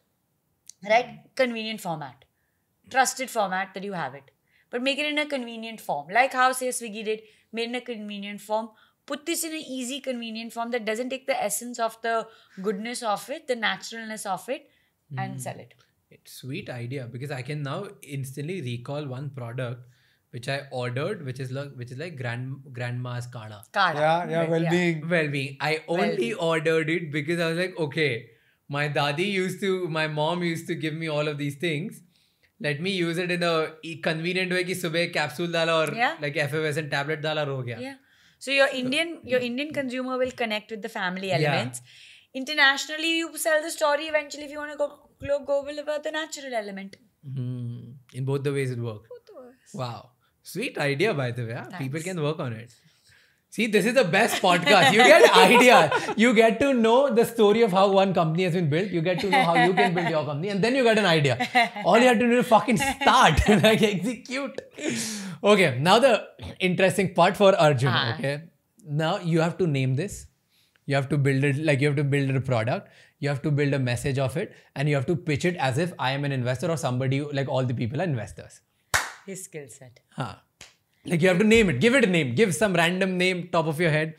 right hmm. convenient format trusted format that you have it. But make it in a convenient form. Like how, say, Swiggy did, made in a convenient form. Put this in an easy, convenient form that doesn't take the essence of the goodness of it, the naturalness of it, mm. and hmm. sell it.
It's sweet idea because I can now instantly recall one product which I ordered, which is like which is like grand grandma's kana. Kana. Yeah, yeah, well being. Yeah. Well being. I only well-being. ordered it because I was like, okay, my daddy used to, my mom used to give me all of these things, let me use it in a convenient way कि सुबह capsule डाला और like एफएवेसेंट tablet डाला और हो गया
so your Indian your Indian consumer will connect with the family elements internationally you sell the story eventually if you want to go go global the natural element
mm. in both the ways it works wow sweet idea by the way people can work on it See, this is the best podcast. You get idea. You get to know the story of how one company has been built. You get to know how you can build your company, and then you get an idea. All you have to do is fucking start and like execute. Okay, now the interesting part for Arjun. Uh-huh. Okay, now you have to name this. You have to build it like you have to build a product. You have to build a message of it, and you have to pitch it as if I am an investor or somebody like all the people are investors.
His skill set.
Huh. Like you have to name it. Give it a name. Give some random name top of your head.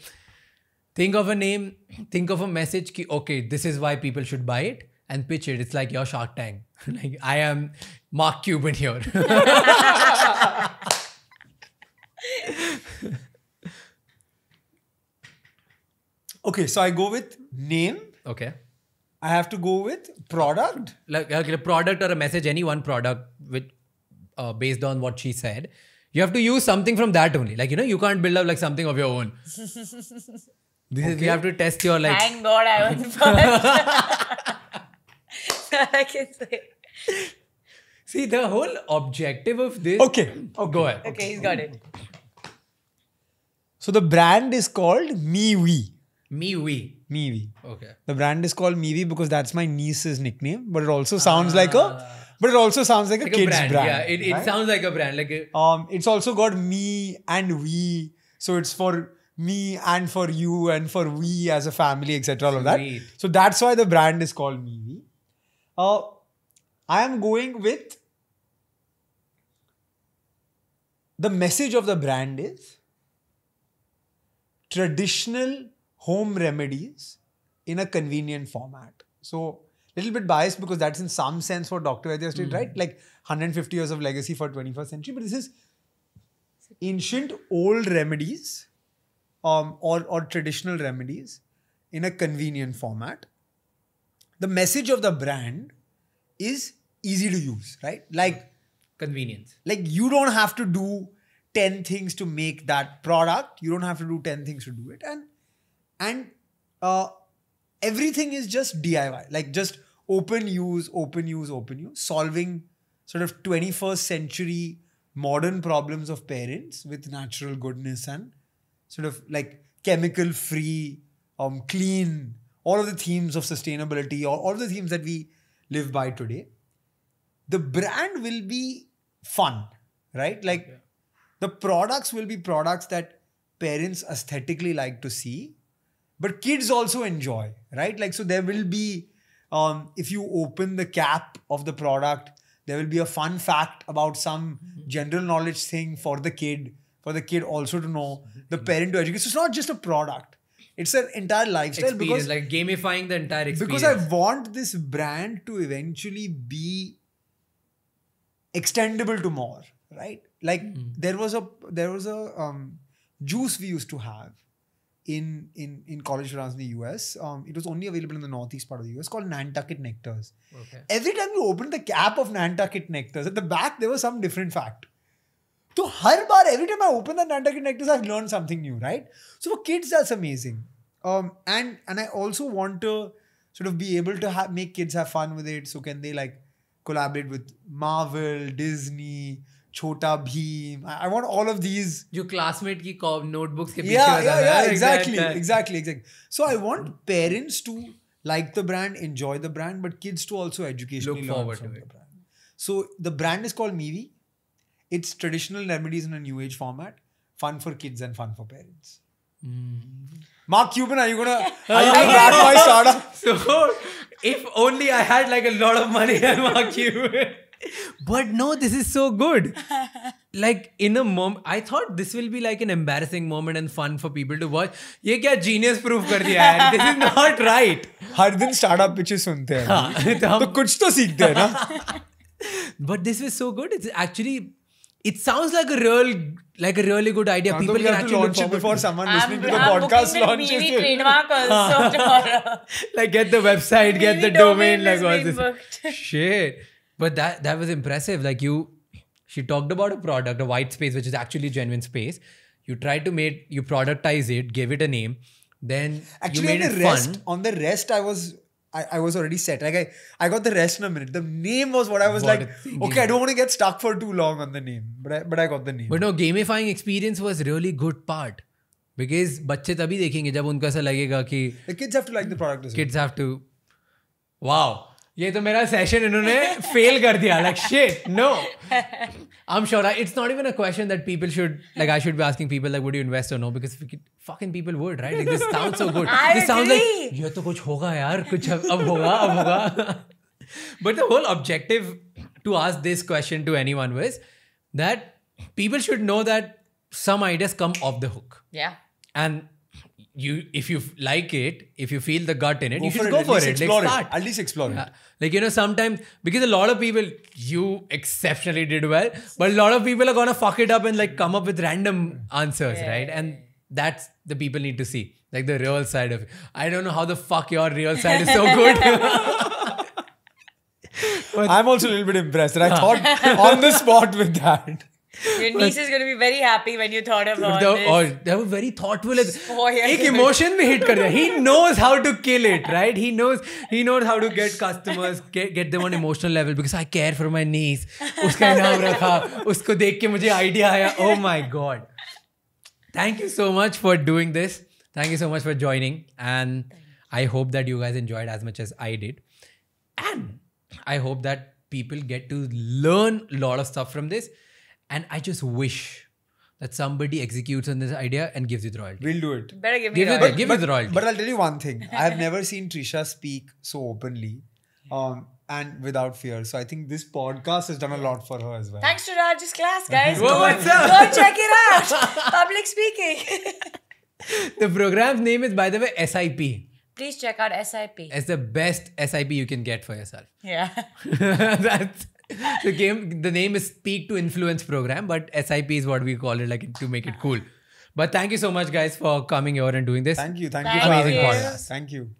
Think of a name. Think of a message. Ki, okay, this is why people should buy it and pitch it. It's like your Shark Tank. like I am Mark Cuban here. okay, so I go with name. Okay. I have to go with product. Like, like a product or a message, any one product, with uh, based on what she said. You have to use something from that only. Like, you know, you can't build up like something of your own. this okay. is, we have to test your like. Thank God I was
first. I can say.
See, the whole objective of this. Okay. Oh, go ahead. Okay, he's got it.
So the brand is called MeWe. MeWe. MeWe. Okay. The brand is called MeWe because that's my niece's nickname, but it also sounds like a ah. But it also sounds like, like a kids brand. brand. yeah, it, it right? sounds like a brand. Like a, um, it's also got me and we, so it's for me and for you and for we as a family, etc. All of that. So that's why the brand is called Me. Uh, I am going with the message of the brand is traditional home remedies in a convenient format. So little bit biased because that's in some sense what Dr. Vaidya did, mm. right? Like 150 years of legacy for 21st century. But this is ancient old remedies um, or, or traditional remedies in a convenient format. The message of the brand is easy to use, right? Like convenience. Like you don't have to do 10 things to make that product. You don't have to do 10 things to do it. And and uh, everything is just DIY. Like just open use, open use, open use, solving sort of 21st century modern problems of parents with natural goodness and sort of like chemical free, um, clean, all of the themes of sustainability, or all of the themes that we live by today. The brand will be fun, right? Like yeah. the products will be products that parents aesthetically like to see, but kids also enjoy, right? Like, so there will be um, if you open the cap of the product, there will be a fun fact about some mm-hmm. general knowledge thing for the kid, for the kid also to know, mm-hmm. the parent to educate. So it's not just a product. It's an entire lifestyle experience, because
like gamifying the entire experience. Because I
want this brand to eventually be extendable to more, right? Like mm. there was a there was a um, juice we used to have in in in college restaurants in the US. Um, it was only available in the northeast part of the US called Nantucket Nectars. Okay. Every time you opened the cap of Nantucket Nectars, at the back there was some different fact. So हर every time I open the Nantucket Nectars, I've learned something new, right? So for kids, that's amazing. Um, and and I also want to sort of be able to ha- make kids have fun with it. So can they like collaborate with Marvel, Disney? Chota Bheem.
I, I want all of these. Your classmate ki notebooks ke yeah, yeah, yeah, yeah, exactly,
exactly, exactly, So I want parents to like the brand, enjoy the brand, but kids to also educationally look forward to it. Brand. So the brand is called Mivi. It's traditional remedies in a new age format, fun for kids and fun for parents. Mm.
Mark Cuban, are you gonna are you gonna back my startup? So if only I had like a lot of money Mark Cuban but no, this is so good. like in a moment, I thought this will be like an embarrassing moment and fun for people to watch. ये क्या genius proof कर दिया है? This is not right.
हर दिन startup pitches सुनते
हैं. तो, कुछ तो सीखते हैं ना. but this was so good. It's actually it sounds like a real like a really good idea. People can actually launch it before someone listening I'm, to the I'm podcast launches it.
trademark also
like get the website, get the domain, like all this. Shit. But that that was impressive. Like you, she talked about a product, a white space, which is actually genuine space. You tried to make you productize it, gave it a name. Then actually on the rest,
fun. on the rest, I was I, I was already set. Like I, I got the rest in a minute. The name was what I was what like. Okay, I don't want to get stuck for too long on the name, but I but I got the name.
But no, gamifying experience was really good part. Because बच्चे तभी देखेंगे जब उनका ऐसा लगेगा कि kids have to like the product kids have to wow ये तो मेरा सेशन इन्होंने फेल कर दिया like shit no I am sure it's not even a question that people should like I should be asking people like would you invest और no because fucking people would right like this sounds so good this sounds like ये तो कुछ होगा यार कुछ अब होगा अब होगा but the whole objective to ask this question to anyone was that people should know that some ideas come off the hook या and you if you like it, if you feel the gut in it, go you should go for it. like, it. At least explore yeah. it. Like you know, sometimes because a lot of people you exceptionally did well, but a lot of people are gonna fuck it up and like come up with random answers, yeah. right? And that's the people need to see like the real side of it. I don't know how the fuck your real side is so good. I'm also a little bit impressed, and I thought on the spot
with that.
Your niece is going to be very happy when you thought about the, this. Or
they were very thoughtful.
Oh, एक emotion hit
He knows how to kill it, right? He knows he knows how to get customers, get, get them on emotional level because I care for my niece. उसका naam rakha. Usko देख के idea आया. Oh my god. Thank you so much for doing this. Thank you so much for joining, and I hope that you guys enjoyed as much as I did, and I hope that people get to learn a lot of stuff from this. And I just wish that somebody executes on this idea and gives you the royalty. We'll do it. Better give me give the royalty. give but, the royalty. But I'll tell you one thing. I've
never
seen Trisha speak so openly. Um, and without fear. So I think this podcast has done a lot for her as well.
Thanks to Raj's class, guys. Whoa, go, what's up? go check it out. Public speaking.
the program's name is, by the way, SIP.
Please check out SIP. It's
the best SIP you can get for yourself. Yeah. That's the game the name is Speak to Influence program, but SIP is what we call it, like to make it cool. But thank you so much, guys, for coming here and doing this. Thank you, thank, thank you, for amazing
Thank you.